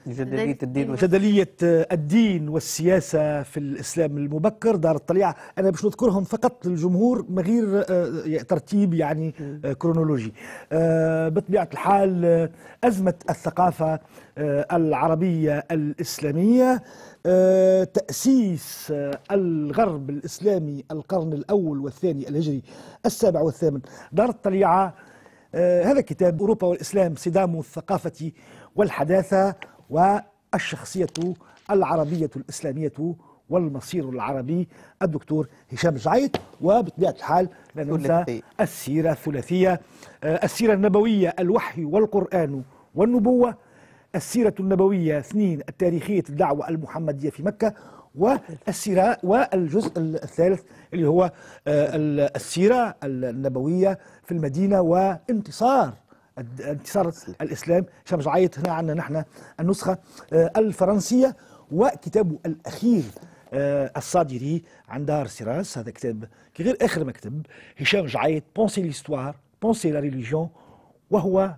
جدلية الدين والسياسة. جدلية الدين والسياسة في الإسلام المبكر دار الطليعة أنا باش نذكرهم فقط للجمهور من غير آه، يعني ترتيب يعني آه، كرونولوجي آه، بطبيعة الحال أزمة الثقافة العربية الإسلامية تأسيس الغرب الإسلامي القرن الأول والثاني الهجري السابع والثامن دار الطليعة هذا كتاب أوروبا والإسلام صدام الثقافة والحداثة والشخصية العربية الإسلامية والمصير العربي الدكتور هشام زعيد وبطبيعة الحال لا ننسى السيرة الثلاثية آه، السيرة النبوية الوحي والقرآن والنبوة السيرة النبوية اثنين التاريخية الدعوة المحمدية في مكة والسيرة والجزء الثالث اللي هو آه، السيرة النبوية في المدينة وانتصار انتصار الاسلام زعيط هنا عندنا نحن النسخه آه، الفرنسيه وكتابه الاخير آه، الصادري عن دار سيراس هذا كتاب غير اخر مكتب هشام جعيت بونسي ليستوار بونسي لا ريليجيون وهو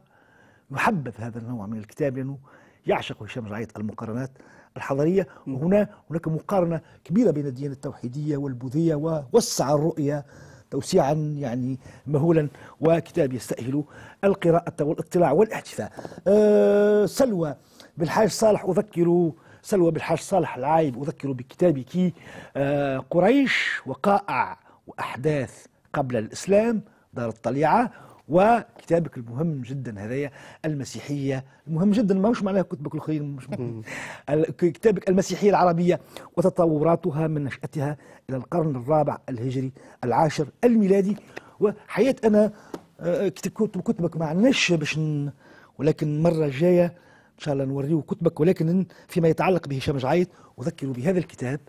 محبب هذا النوع من الكتاب لانه يعشق هشام جعيت المقارنات الحضاريه وهنا هناك مقارنه كبيره بين الديانه التوحيديه والبوذيه ووسع الرؤيه توسيعا يعني مهولا وكتاب يستأهل القراءة والاطلاع والاحتفاء أه سلوى بالحاج صالح أذكر سلوى بالحاج صالح العايب أذكر بكتابك أه قريش وقائع وأحداث قبل الإسلام دار الطليعة وكتابك المهم جدا هذايا المسيحيه المهم جدا ماهوش معناها كتبك الخير مش كتابك المسيحيه العربيه وتطوراتها من نشاتها الى القرن الرابع الهجري العاشر الميلادي وحياه انا آه، كتبك ما عندناش باش ولكن مره جايه ان شاء الله نوريه كتبك ولكن فيما يتعلق بهشام جعيط اذكر بهذا الكتاب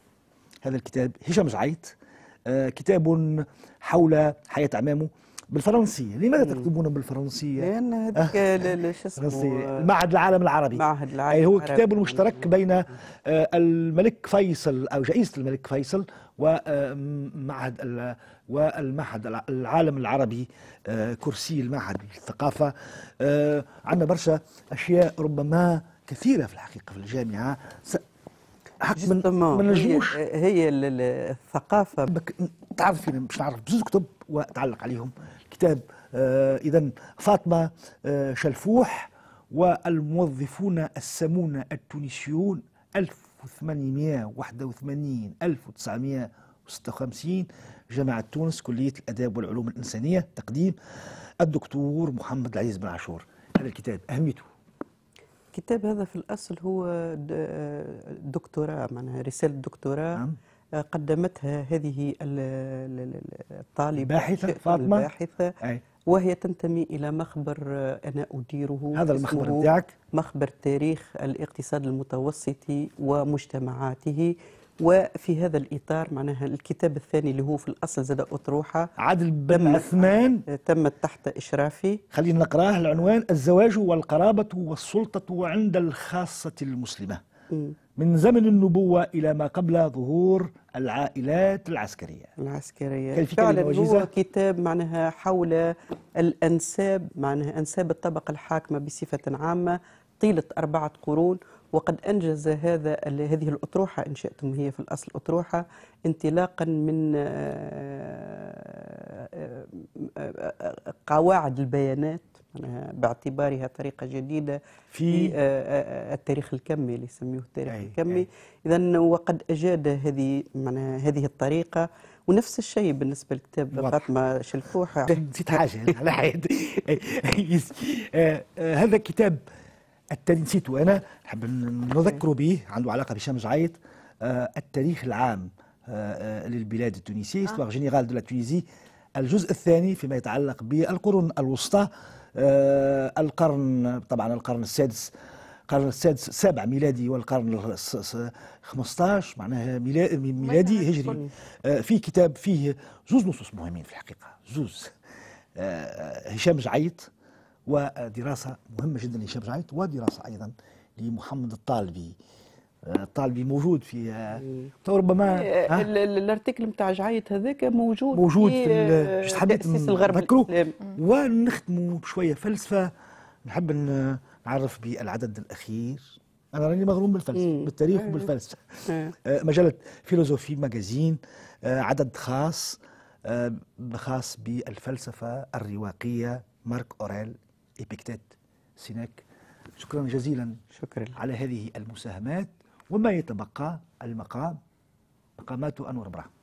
هذا الكتاب هشام جعيط آه، كتاب حول حياه عمامه بالفرنسيه لماذا تكتبون بالفرنسيه لان هذيك آه. شو اسمه آه، معهد العالم العربي معهد العالم يعني هو كتاب مشترك بين آه، الملك فيصل او جائزه الملك فيصل ومعهد والمعهد العالم العربي كرسي المعهد الثقافه عندنا برشا اشياء ربما كثيره في الحقيقه في الجامعه من من هي, هي الثقافه فينا مش نعرف بزوز كتب وتعلق عليهم كتاب آه، إذا فاطمة آه، شلفوح والموظفون السمون التونسيون 1881 1956 جامعة تونس كلية الأداب والعلوم الإنسانية تقديم الدكتور محمد العزيز بن عاشور هذا الكتاب أهميته الكتاب هذا في الأصل هو دكتوراه معناها رسالة دكتوراه نعم. قدمتها هذه الطالبة باحثة فاطمة الباحثة أي. وهي تنتمي إلى مخبر آه، أنا أديره هذا المخبر بتاعك مخبر تاريخ الاقتصاد المتوسطي ومجتمعاته وفي هذا الإطار معناها الكتاب الثاني اللي هو في الأصل زاد أطروحة عدل بن عثمان تمت تحت إشرافي خلينا نقراه العنوان الزواج والقرابة والسلطة عند الخاصة المسلمة من زمن النبوة إلى ما قبل ظهور العائلات العسكرية العسكرية فعلا هو كتاب معناها حول الأنساب معناها أنساب الطبقة الحاكمة بصفة عامة طيلة أربعة قرون وقد أنجز هذا هذه الأطروحة إن شئتم هي في الأصل أطروحة انطلاقا من آه، آه، آه، قواعد البيانات باعتبارها طريقة جديدة في التاريخ الكمي اللي يسميه التاريخ الكمي إذا وقد أجاد هذه معناها هذه الطريقة ونفس الشيء بالنسبه لكتاب فاطمه شلفوحه نسيت حاجه على هذا كتاب التاني نسيته انا حب نذكره به عنده علاقه بهشام جعيط آه التاريخ العام آه, آه، للبلاد التونسيه استوار جينيرال دو لا تونيزي الجزء الثاني فيما يتعلق بالقرون الوسطى آه القرن طبعا القرن السادس القرن السادس السابع ميلادي والقرن 15 معناها ميلادي هجري آه، في كتاب فيه زوز نصوص مهمين في الحقيقه زوز آه، هشام جعيط ودراسة مهمة جدا لهشام جعيط ودراسة أيضا لمحمد الطالبي آه، الطالبي موجود في آه، ربما آه، الارتيكل نتاع جعيط هذاك موجود موجود في, في حبيت نذكروه ونختموا بشويه فلسفه نحب نعرف بالعدد الاخير انا راني مغروم بالفلسفه بالتاريخ وبالفلسفه مجله فيلوزوفي ماجازين عدد خاص خاص بالفلسفه الرواقيه مارك اوريل إبكتات سيناك شكرا جزيلا شكرا على هذه المساهمات وما يتبقى المقام مقامات أنور برهم